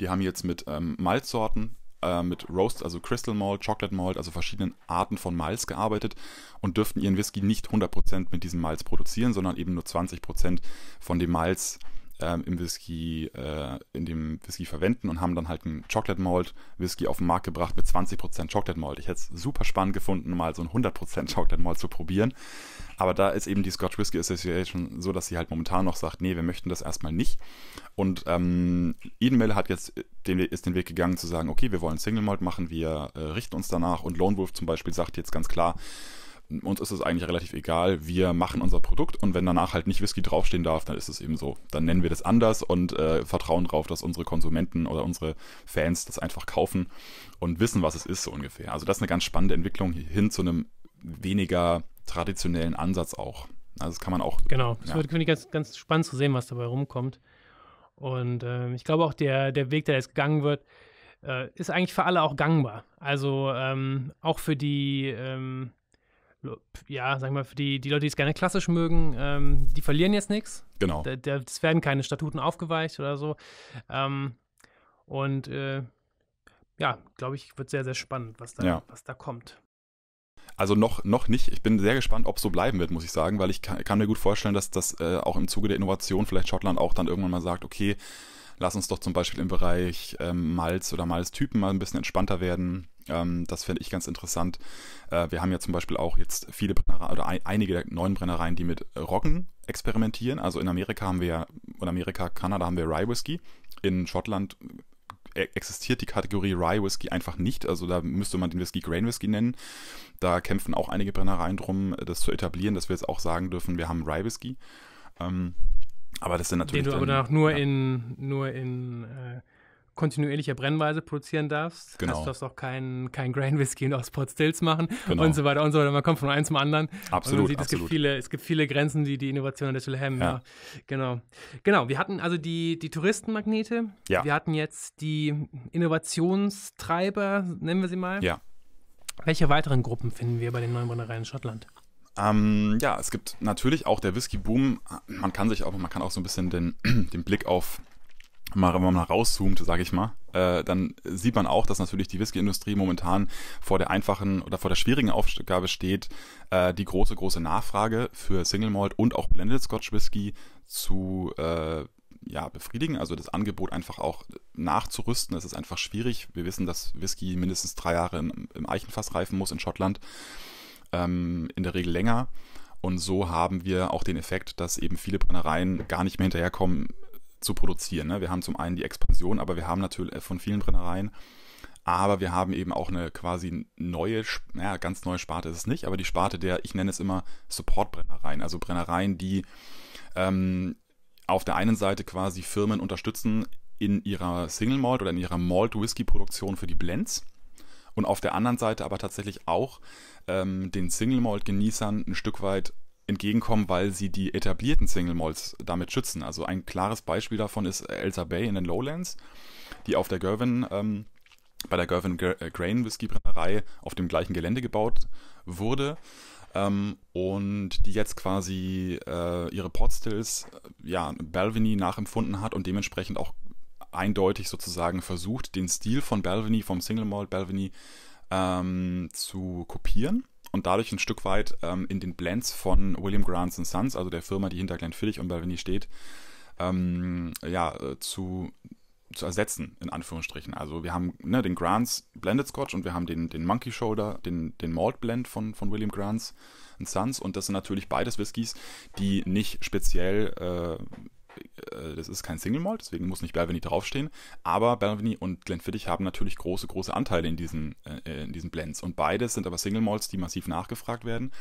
Die haben jetzt mit ähm, Malzsorten äh, mit Roast, also Crystal Malt, Chocolate Malt, also verschiedenen Arten von Malz gearbeitet und dürften ihren Whisky nicht 100% mit diesem Malz produzieren, sondern eben nur 20% von dem Malz ähm, im Whisky, äh, in dem Whisky verwenden und haben dann halt einen Chocolate Malt Whisky auf den Markt gebracht mit 20% Chocolate Malt. Ich hätte es super spannend gefunden, mal so einen 100% Chocolate Malt zu probieren. Aber da ist eben die Scotch Whisky Association so, dass sie halt momentan noch sagt, nee, wir möchten das erstmal nicht. Und ähm, Eden hat jetzt den, ist den Weg gegangen zu sagen, okay, wir wollen Single Malt machen, wir äh, richten uns danach. Und Lone Wolf zum Beispiel sagt jetzt ganz klar, uns ist es eigentlich relativ egal, wir machen unser Produkt und wenn danach halt nicht Whisky draufstehen darf, dann ist es eben so. Dann nennen wir das anders und äh, vertrauen darauf, dass unsere Konsumenten oder unsere Fans das einfach kaufen und wissen, was es ist, so ungefähr. Also das ist eine ganz spannende Entwicklung hin zu einem weniger traditionellen Ansatz auch. Also das kann man auch. Genau, das ja. wird, finde ich, ganz, ganz spannend zu sehen, was dabei rumkommt. Und äh, ich glaube auch, der, der Weg, der jetzt gegangen wird, äh, ist eigentlich für alle auch gangbar. Also ähm, auch für die, ähm, ja, sag mal, für die, die Leute, die es gerne klassisch mögen, ähm, die verlieren jetzt nichts. Genau. Da, da, es werden keine Statuten aufgeweicht oder so. Ähm, und äh, ja, glaube ich, wird sehr, sehr spannend, was da, ja. was da kommt. Also noch, noch nicht. Ich bin sehr gespannt, ob es so bleiben wird, muss ich sagen, weil ich kann, kann mir gut vorstellen, dass das äh, auch im Zuge der Innovation vielleicht Schottland auch dann irgendwann mal sagt, okay, lass uns doch zum Beispiel im Bereich ähm, Malz oder Malztypen mal ein bisschen entspannter werden ähm, das finde ich ganz interessant. Äh, wir haben ja zum Beispiel auch jetzt viele Brennereien oder ein, einige der neuen Brennereien, die mit Roggen experimentieren. Also in Amerika haben wir, ja, in Amerika, Kanada haben wir Rye Whisky. In Schottland äh, existiert die Kategorie Rye Whisky einfach nicht. Also da müsste man den Whisky Grain Whisky nennen. Da kämpfen auch einige Brennereien drum, das zu etablieren, dass wir jetzt auch sagen dürfen, wir haben Rye Whisky. Ähm, aber das sind natürlich. Den du aber dann, auch nur ja. in, nur in äh, kontinuierlicher Brennweise produzieren darfst. Genau. Also darfst du darfst auch kein, kein Grain Whisky und aus Port Stills machen genau. und so weiter und so weiter. Man kommt von einem zum anderen. Absolut. Sieht, absolut. Es, gibt viele, es gibt viele Grenzen, die die Innovation an der Stelle hemmen. Ja. ja. Genau. Genau. Wir hatten also die, die Touristenmagnete. Ja. Wir hatten jetzt die Innovationstreiber, nennen wir sie mal. Ja. Welche weiteren Gruppen finden wir bei den neuen Brennereien in Schottland? Ähm, ja, es gibt natürlich auch der Whisky-Boom. Man kann sich auch, man kann auch so ein bisschen den, den Blick auf mal, wenn man mal rauszoomt, sage ich mal, äh, dann sieht man auch, dass natürlich die Whisky-Industrie momentan vor der einfachen oder vor der schwierigen Aufgabe steht, äh, die große, große Nachfrage für Single Malt und auch Blended Scotch Whisky zu äh, ja, befriedigen, also das Angebot einfach auch nachzurüsten. Es ist einfach schwierig. Wir wissen, dass Whisky mindestens drei Jahre im, im Eichenfass reifen muss in Schottland, ähm, in der Regel länger. Und so haben wir auch den Effekt, dass eben viele Brennereien gar nicht mehr hinterherkommen, zu produzieren. Ne? Wir haben zum einen die Expansion, aber wir haben natürlich äh, von vielen Brennereien, aber wir haben eben auch eine quasi neue, naja, ganz neue Sparte ist es nicht, aber die Sparte der, ich nenne es immer Support-Brennereien, also Brennereien, die ähm, auf der einen Seite quasi Firmen unterstützen in ihrer Single Malt oder in ihrer Malt Whisky Produktion für die Blends und auf der anderen Seite aber tatsächlich auch ähm, den Single Malt Genießern ein Stück weit entgegenkommen, weil sie die etablierten Single Malls damit schützen. Also ein klares Beispiel davon ist Elsa Bay in den Lowlands, die auf der Gervin, ähm, bei der Gervin äh, Grain Whisky Brennerei auf dem gleichen Gelände gebaut wurde ähm, und die jetzt quasi äh, ihre Potstills, äh, ja, Balvenie nachempfunden hat und dementsprechend auch eindeutig sozusagen versucht, den Stil von Balvenie, vom Single Malt Balvenie ähm, zu kopieren und dadurch ein Stück weit ähm, in den Blends von William Grants Sons, also der Firma, die hinter Glenfiddich und Balvenie steht, ähm, ja, äh, zu, zu ersetzen, in Anführungsstrichen. Also wir haben ne, den Grants Blended Scotch und wir haben den, den Monkey Shoulder, den, den Malt Blend von, von William Grants Sons und das sind natürlich beides Whiskys, die nicht speziell äh, äh, das ist kein Single Malt, deswegen muss nicht Belveny draufstehen. Aber Belveny und Glenfiddich haben natürlich große, große Anteile in diesen, äh, in diesen Blends. Und beides sind aber Single Malts, die massiv nachgefragt werden.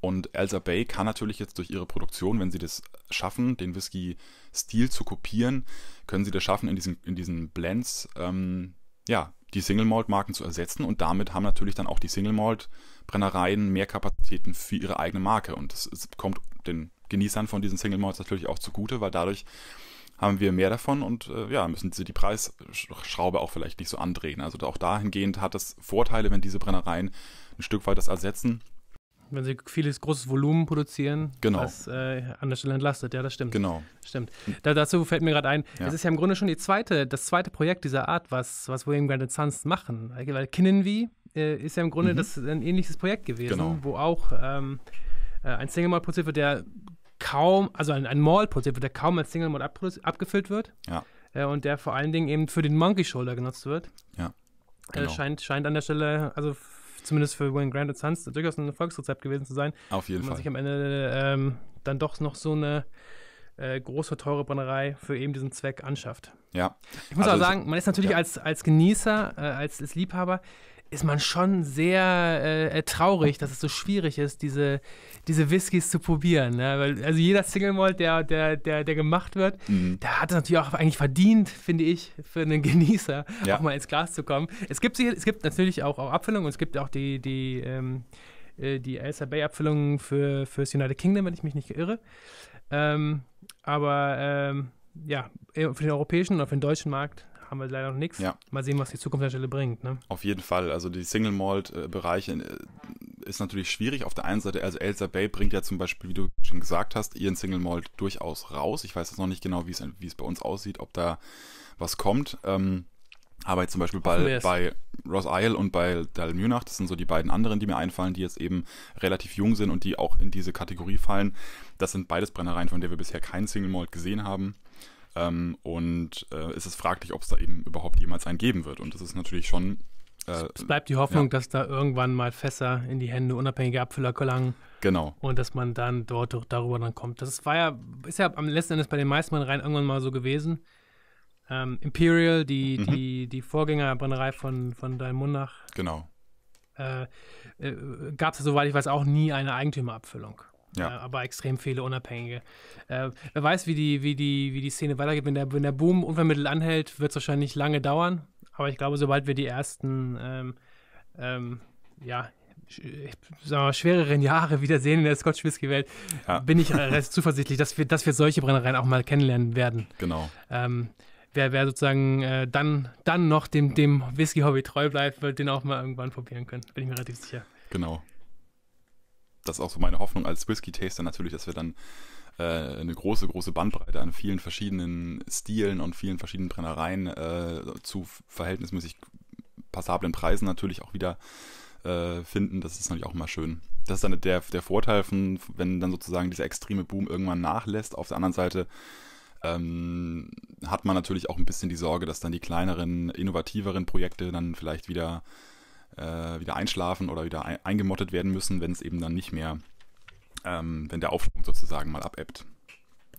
Und Elsa Bay kann natürlich jetzt durch ihre Produktion, wenn sie das schaffen, den Whisky-Stil zu kopieren, können sie das schaffen, in diesen, in diesen Blends, ähm, ja, die Single Malt Marken zu ersetzen und damit haben natürlich dann auch die Single Malt Brennereien mehr Kapazitäten für ihre eigene Marke und es kommt den Genießern von diesen Single Malts natürlich auch zugute, weil dadurch haben wir mehr davon und äh, ja, müssen sie die Preisschraube auch vielleicht nicht so andrehen. Also auch dahingehend hat es Vorteile, wenn diese Brennereien ein Stück weit das ersetzen. Wenn sie vieles großes Volumen produzieren, genau. was äh, an der Stelle entlastet, ja, das stimmt. Genau. Stimmt. Da, dazu fällt mir gerade ein, ja. es ist ja im Grunde schon die zweite, das zweite Projekt dieser Art, was, was William Grant Sons machen. Weil Kinnenwie äh, ist ja im Grunde mhm. das, ein ähnliches Projekt gewesen, genau. wo auch ähm, äh, ein Single Malt produziert wird, der kaum, also ein, ein Mall produziert wird, der kaum als Single Mall abgefüllt wird. Ja. Äh, und der vor allen Dingen eben für den Monkey Shoulder genutzt wird. Ja. Äh, genau. Äh, scheint, scheint an der Stelle, also zumindest für Wayne Grant und Sons, durchaus ein Erfolgsrezept gewesen zu sein. Auf jeden Fall. Wenn Man sich am Ende ähm, dann doch noch so eine äh, große, teure Brennerei für eben diesen Zweck anschafft. Ja. Ich muss also, auch sagen, man ist natürlich ja. als, als Genießer, äh, als, als Liebhaber, ist man schon sehr äh, äh, traurig, dass es so schwierig ist, diese, diese Whiskys zu probieren. Ne? Weil, also jeder Single Malt, der, der, der, der gemacht wird, mhm. der hat es natürlich auch eigentlich verdient, finde ich, für einen Genießer, ja. auch mal ins Glas zu kommen. Es gibt, es gibt natürlich auch, auch Abfüllungen und es gibt auch die, die, ähm, äh, die Elsa Bay Abfüllungen für, das United Kingdom, wenn ich mich nicht irre. Ähm, aber ähm, ja, für den europäischen oder für den deutschen Markt haben wir leider noch nichts. Ja. Mal sehen, was die Zukunft an der Stelle bringt. Ne? Auf jeden Fall. Also die Single Malt-Bereiche äh, ist natürlich schwierig. Auf der einen Seite, also Elsa Bay bringt ja zum Beispiel, wie du schon gesagt hast, ihren Single Malt durchaus raus. Ich weiß jetzt noch nicht genau, wie es, wie es bei uns aussieht, ob da was kommt. Ähm, aber jetzt zum Beispiel bei, bei Ross Isle und bei Dalmunach, das sind so die beiden anderen, die mir einfallen, die jetzt eben relativ jung sind und die auch in diese Kategorie fallen. Das sind beides Brennereien, von denen wir bisher keinen Single Malt gesehen haben. Ähm, und äh, ist es fraglich, ob es da eben überhaupt jemals einen geben wird. Und das ist natürlich schon. Äh, es bleibt die Hoffnung, ja. dass da irgendwann mal Fässer in die Hände unabhängiger Abfüller gelangen. Genau. Und dass man dann dort darüber dann kommt. Das war ja, ist ja am letzten Endes bei den meisten Brennereien irgendwann mal so gewesen. Ähm, Imperial, die, mhm. die, die Vorgängerbrennerei von, von Dalmunach. Genau. Äh, äh, gab es, soweit ich weiß, auch nie eine Eigentümerabfüllung. Ja. Äh, aber extrem viele Unabhängige. Äh, wer weiß, wie die, wie, die, wie die Szene weitergeht. Wenn der, wenn der Boom unvermittelt anhält, wird es wahrscheinlich lange dauern. Aber ich glaube, sobald wir die ersten, ähm, ähm, ja, äh, mal, schwereren Jahre wiedersehen in der Scotch Whisky Welt, ja. bin ich recht zuversichtlich, dass wir, dass wir solche Brennereien auch mal kennenlernen werden. Genau. Ähm, wer, wer sozusagen äh, dann, dann noch dem, dem Whisky-Hobby treu bleibt, wird den auch mal irgendwann probieren können. Bin ich mir relativ sicher. Genau das ist auch so meine Hoffnung als Whisky-Taster natürlich, dass wir dann äh, eine große, große Bandbreite an vielen verschiedenen Stilen und vielen verschiedenen Brennereien äh, zu verhältnismäßig passablen Preisen natürlich auch wieder äh, finden. Das ist natürlich auch immer schön. Das ist dann der, der Vorteil, von, wenn dann sozusagen dieser extreme Boom irgendwann nachlässt. Auf der anderen Seite ähm, hat man natürlich auch ein bisschen die Sorge, dass dann die kleineren, innovativeren Projekte dann vielleicht wieder äh, wieder einschlafen oder wieder ein eingemottet werden müssen, wenn es eben dann nicht mehr, ähm, wenn der Aufschwung sozusagen mal abebbt.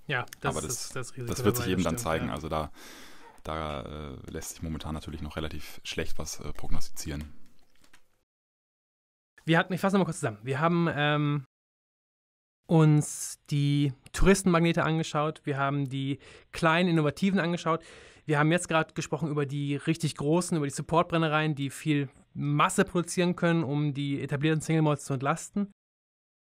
Ja, das Aber das, ist das Risiko. Das wird sich eben dann zeigen. Ja. Also da, da äh, lässt sich momentan natürlich noch relativ schlecht was äh, prognostizieren. Wir hatten, ich fasse nochmal kurz zusammen. Wir haben ähm, uns die Touristenmagnete angeschaut, wir haben die kleinen Innovativen angeschaut. Wir haben jetzt gerade gesprochen über die richtig großen, über die Supportbrennereien, die viel Masse produzieren können, um die etablierten Single Malls zu entlasten.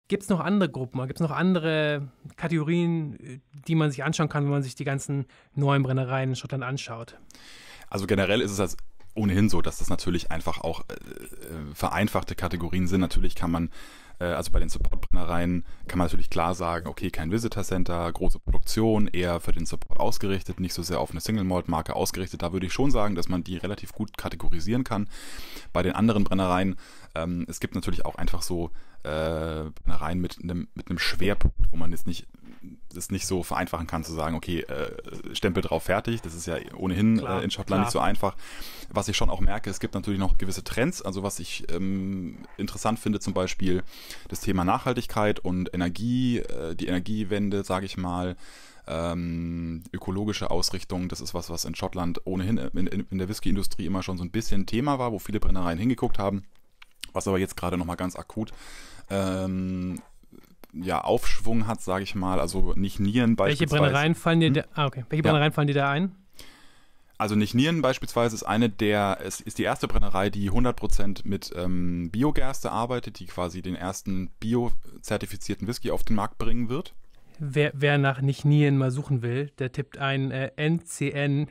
Gibt es noch andere Gruppen, gibt es noch andere Kategorien, die man sich anschauen kann, wenn man sich die ganzen neuen Brennereien in Schottland anschaut? Also generell ist es als ohnehin so, dass das natürlich einfach auch äh, äh vereinfachte Kategorien sind. Natürlich kann man äh, also bei den Support-Brennereien kann man natürlich klar sagen, okay, kein Visitor Center, große Produktion, eher für den Support ausgerichtet, nicht so sehr auf eine Single-Malt-Marke ausgerichtet. Da würde ich schon sagen, dass man die relativ gut kategorisieren kann. Bei den anderen Brennereien, ähm, es gibt natürlich auch einfach so äh, Brennereien mit einem, mit einem Schwerpunkt, wo man jetzt nicht es nicht so vereinfachen kann zu sagen, okay, äh, Stempel drauf fertig. Das ist ja ohnehin äh, klar, äh, in Schottland klar. nicht so einfach. Was ich schon auch merke, es gibt natürlich noch gewisse Trends. Also was ich ähm, interessant finde, zum Beispiel das Thema Nachhaltigkeit und Energie, äh, die Energiewende, sage ich mal. Ähm, ökologische Ausrichtung, das ist was, was in Schottland ohnehin in, äh, in, in der Whisky-Industrie immer schon so ein bisschen Thema war, wo viele Brennereien hingeguckt haben, was aber jetzt gerade nochmal ganz akut ähm, ja, Aufschwung hat, sage ich mal, also nicht Nieren beispielsweise. Welche Brennereien fallen dir, hm? da, ah, okay. Welche ja. fallen dir da ein? Also nicht Nieren beispielsweise ist eine der, es ist die erste Brennerei, die 100% mit ähm, Biogerste arbeitet, die quasi den ersten biozertifizierten Whisky auf den Markt bringen wird. Wer, wer nach Nicht-Nieren mal suchen will, der tippt ein äh, NCN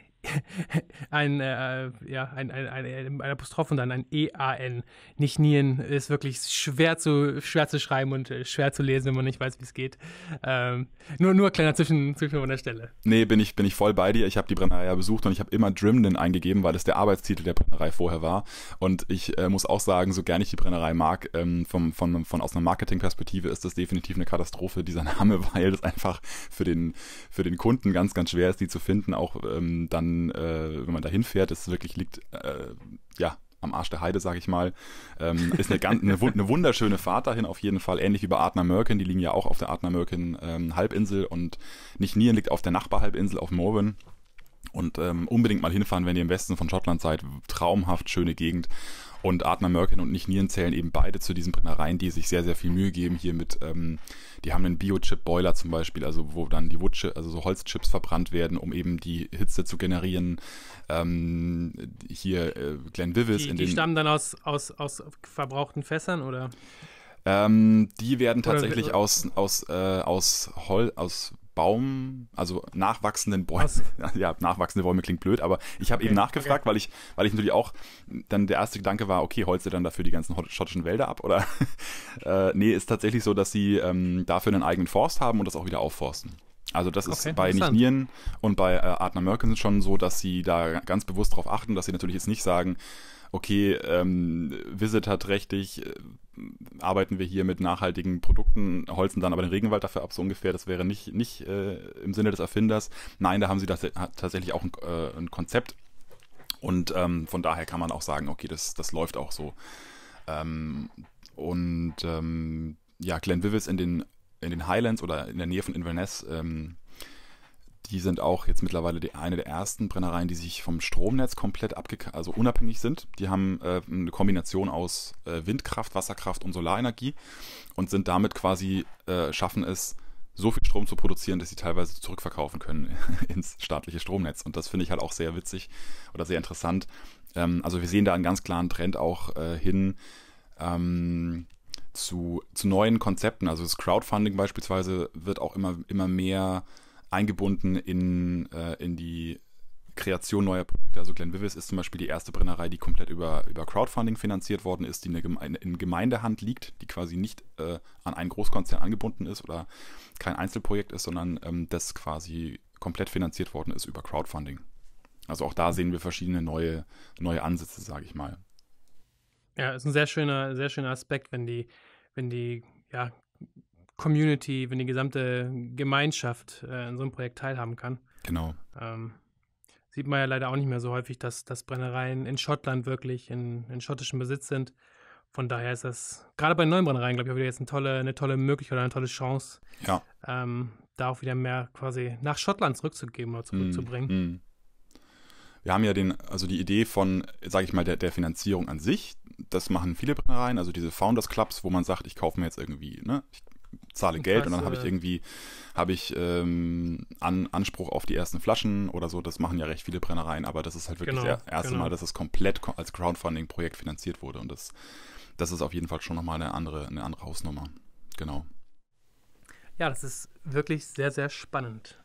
ein, äh, ja, ein, ein, ein, ein, Apostroph und dann ein E-A-N. Nicht Nien ist wirklich schwer zu, schwer zu schreiben und äh, schwer zu lesen, wenn man nicht weiß, wie es geht. Ähm, nur, nur kleiner Zwischen, Zwischen an der Stelle. Nee, bin ich, bin ich voll bei dir. Ich habe die Brennerei ja besucht und ich habe immer Drimden eingegeben, weil das der Arbeitstitel der Brennerei vorher war. Und ich äh, muss auch sagen, so gerne ich die Brennerei mag, ähm, vom, von, von, aus einer Marketingperspektive ist das definitiv eine Katastrophe, dieser Name, weil es einfach für den, für den Kunden ganz, ganz schwer ist, die zu finden, auch ähm, dann man, äh, wenn man da hinfährt, es wirklich liegt, äh, ja, am Arsch der Heide, sag ich mal. Ähm, ist eine, ganz, eine, eine, wunderschöne Fahrt dahin auf jeden Fall, ähnlich wie bei Adner Mörken. Die liegen ja auch auf der Adner Mörken ähm, Halbinsel und nicht Nieren liegt auf der Nachbarhalbinsel auf Morven. Und ähm, unbedingt mal hinfahren, wenn ihr im Westen von Schottland seid. Traumhaft schöne Gegend. Und Adner Mörken und Nicht Nieren zählen eben beide zu diesen Brennereien, die sich sehr, sehr viel Mühe geben, hier mit ähm, die haben einen Biochip-Boiler zum Beispiel, also wo dann die Wood also so Holzchips verbrannt werden, um eben die Hitze zu generieren. Ähm, hier äh, Glenn Vivis die, in den. stammen dann aus, aus, aus verbrauchten Fässern oder? Ähm, die werden tatsächlich oder, oder? aus, aus, äh, aus, Hol aus Baum, also nachwachsenden Bäume. Ja, nachwachsende Bäume klingt blöd, aber ich habe okay, eben nachgefragt, okay. weil ich, weil ich natürlich auch dann der erste Gedanke war, okay, holst du dann dafür die ganzen schottischen Wälder ab? Oder äh, nee, ist tatsächlich so, dass sie ähm, dafür einen eigenen Forst haben und das auch wieder aufforsten. Also das ist okay, bei Nieren und bei äh, Adner Merkinson schon so, dass sie da ganz bewusst darauf achten, dass sie natürlich jetzt nicht sagen, okay, ähm, Visit hat richtig, äh, arbeiten wir hier mit nachhaltigen Produkten, holzen dann aber den Regenwald dafür ab, so ungefähr. Das wäre nicht, nicht äh, im Sinne des Erfinders. Nein, da haben sie das, tatsächlich auch ein, äh, ein Konzept. Und ähm, von daher kann man auch sagen, okay, das, das läuft auch so. Ähm, und ähm, ja, Glenn Vivis in den, in den Highlands oder in der Nähe von Inverness ähm, die sind auch jetzt mittlerweile die, eine der ersten Brennereien, die sich vom Stromnetz komplett abge also unabhängig sind. Die haben äh, eine Kombination aus äh, Windkraft, Wasserkraft und Solarenergie und sind damit quasi, äh, schaffen es, so viel Strom zu produzieren, dass sie teilweise zurückverkaufen können ins staatliche Stromnetz. Und das finde ich halt auch sehr witzig oder sehr interessant. Ähm, also wir sehen da einen ganz klaren Trend auch äh, hin. Ähm, zu, zu neuen Konzepten. Also das Crowdfunding beispielsweise wird auch immer, immer mehr eingebunden in, äh, in die Kreation neuer Produkte. Also Glen Vivis ist zum Beispiel die erste Brennerei, die komplett über, über Crowdfunding finanziert worden ist, die in, Gemeinde, in Gemeindehand liegt, die quasi nicht äh, an einen Großkonzern angebunden ist oder kein Einzelprojekt ist, sondern ähm, das quasi komplett finanziert worden ist über Crowdfunding. Also auch da sehen wir verschiedene neue, neue Ansätze, sage ich mal. Ja, ist ein sehr schöner, sehr schöner Aspekt, wenn die, wenn die ja, Community, wenn die gesamte Gemeinschaft äh, in so einem Projekt teilhaben kann. Genau. Ähm, sieht man ja leider auch nicht mehr so häufig, dass, dass Brennereien in Schottland wirklich in, in schottischem Besitz sind. Von daher ist das, gerade bei neuen Brennereien, glaube ich, auch wieder jetzt eine tolle, eine tolle Möglichkeit oder eine tolle Chance, ja. ähm, da auch wieder mehr quasi nach Schottland zurückzugeben oder zurückzubringen. Mm, mm. Wir haben ja den, also die Idee von, sage ich mal, der, der Finanzierung an sich, das machen viele Brennereien, also diese Founders Clubs, wo man sagt, ich kaufe mir jetzt irgendwie, ne, ich zahle Geld und dann habe ich äh, irgendwie habe ich ähm, an, Anspruch auf die ersten Flaschen oder so. Das machen ja recht viele Brennereien, aber das ist halt wirklich genau, das erste genau. Mal, dass es komplett als Crowdfunding-Projekt finanziert wurde und das, das ist auf jeden Fall schon nochmal eine andere, eine andere Hausnummer. Genau. Ja, das ist wirklich sehr, sehr spannend.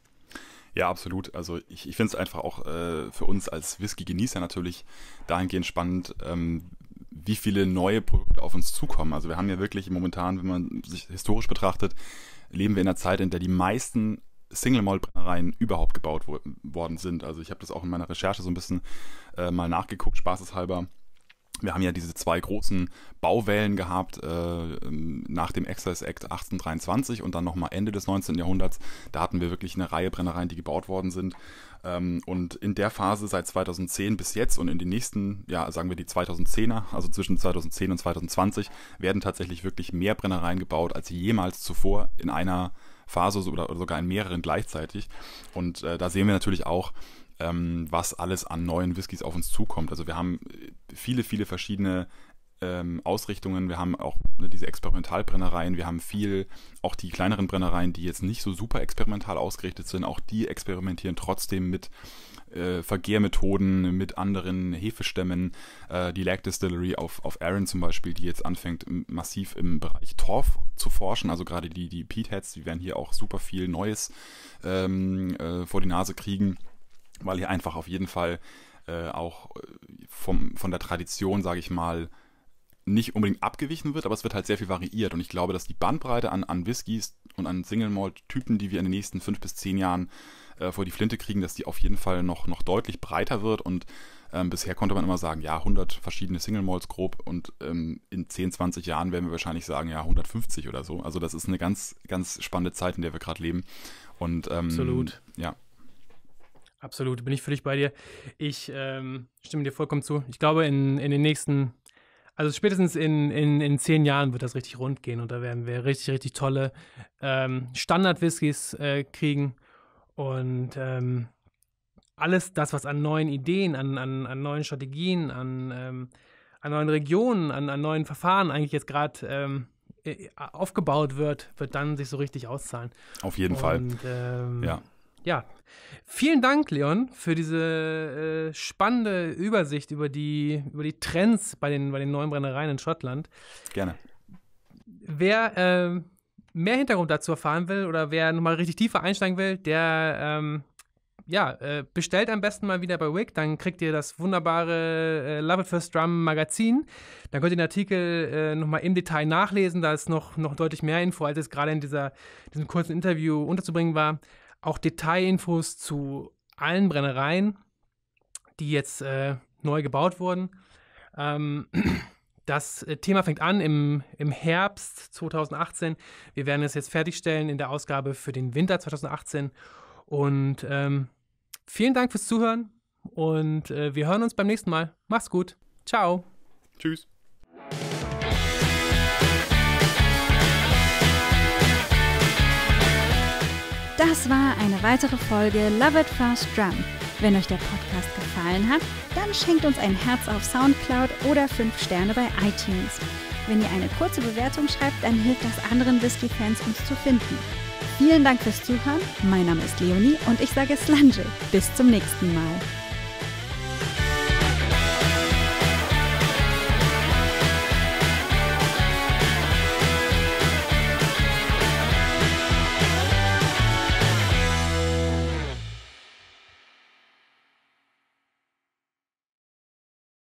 Ja, absolut. Also ich, ich finde es einfach auch äh, für uns als Whisky-Genießer natürlich dahingehend spannend, ähm, wie viele neue Produkte auf uns zukommen. Also wir haben ja wirklich momentan, wenn man sich historisch betrachtet, leben wir in einer Zeit, in der die meisten Single Malt Brennereien überhaupt gebaut wo worden sind. Also ich habe das auch in meiner Recherche so ein bisschen äh, mal nachgeguckt, spaßeshalber. Wir haben ja diese zwei großen Bauwellen gehabt äh, nach dem Excise Act 1823 und dann nochmal Ende des 19. Jahrhunderts. Da hatten wir wirklich eine Reihe Brennereien, die gebaut worden sind. Ähm, und in der Phase seit 2010 bis jetzt und in den nächsten, ja, sagen wir die 2010er, also zwischen 2010 und 2020, werden tatsächlich wirklich mehr Brennereien gebaut als jemals zuvor in einer Phase oder, oder sogar in mehreren gleichzeitig. Und äh, da sehen wir natürlich auch, ähm, was alles an neuen Whiskys auf uns zukommt. Also wir haben äh, viele, viele verschiedene ähm, Ausrichtungen. Wir haben auch ne, diese Experimentalbrennereien. Wir haben viel, auch die kleineren Brennereien, die jetzt nicht so super experimental ausgerichtet sind, auch die experimentieren trotzdem mit äh, Vergärmethoden, mit anderen Hefestämmen. Äh, die Lag Distillery auf, auf Aaron zum Beispiel, die jetzt anfängt, massiv im Bereich Torf zu forschen. Also gerade die, die Peatheads, die werden hier auch super viel Neues ähm, äh, vor die Nase kriegen, weil hier einfach auf jeden Fall äh, auch äh, vom, von der Tradition, sage ich mal, nicht unbedingt abgewichen wird, aber es wird halt sehr viel variiert. Und ich glaube, dass die Bandbreite an, an Whiskys und an Single Malt-Typen, die wir in den nächsten fünf bis zehn Jahren äh, vor die Flinte kriegen, dass die auf jeden Fall noch, noch deutlich breiter wird. Und ähm, bisher konnte man immer sagen, ja, 100 verschiedene Single Malts grob. Und ähm, in 10, 20 Jahren werden wir wahrscheinlich sagen, ja, 150 oder so. Also das ist eine ganz, ganz spannende Zeit, in der wir gerade leben. Und, ähm, Absolut. Ja. Absolut, bin ich völlig bei dir. Ich ähm, stimme dir vollkommen zu. Ich glaube, in, in den nächsten also spätestens in, in, in zehn Jahren wird das richtig rund gehen und da werden wir richtig, richtig tolle ähm, Standard-Whiskys äh, kriegen. Und ähm, alles das, was an neuen Ideen, an, an, an neuen Strategien, an, ähm, an neuen Regionen, an, an neuen Verfahren eigentlich jetzt gerade ähm, äh, aufgebaut wird, wird dann sich so richtig auszahlen. Auf jeden und, Fall. Ähm, ja. Ja, Vielen Dank, Leon, für diese äh, spannende Übersicht über die, über die Trends bei den, bei den neuen Brennereien in Schottland. Gerne. Wer äh, mehr Hintergrund dazu erfahren will oder wer nochmal richtig tiefer einsteigen will, der ähm, ja, äh, bestellt am besten mal wieder bei Wick, dann kriegt ihr das wunderbare äh, Love It First Drum Magazin. Dann könnt ihr den Artikel äh, nochmal im Detail nachlesen, da ist noch, noch deutlich mehr Info, als es gerade in dieser, diesem kurzen Interview unterzubringen war auch Detailinfos zu allen Brennereien, die jetzt äh, neu gebaut wurden. Ähm, das äh, Thema fängt an im, im Herbst 2018. Wir werden es jetzt fertigstellen in der Ausgabe für den Winter 2018. Und ähm, vielen Dank fürs Zuhören und äh, wir hören uns beim nächsten Mal. Mach's gut. Ciao. Tschüss. Das war eine weitere Folge Love It Fast Drum. Wenn euch der Podcast gefallen hat, dann schenkt uns ein Herz auf Soundcloud oder 5 Sterne bei iTunes. Wenn ihr eine kurze Bewertung schreibt, dann hilft das anderen Whisky-Fans, uns zu finden. Vielen Dank fürs Zuhören. Mein Name ist Leonie und ich sage Slange. Bis zum nächsten Mal.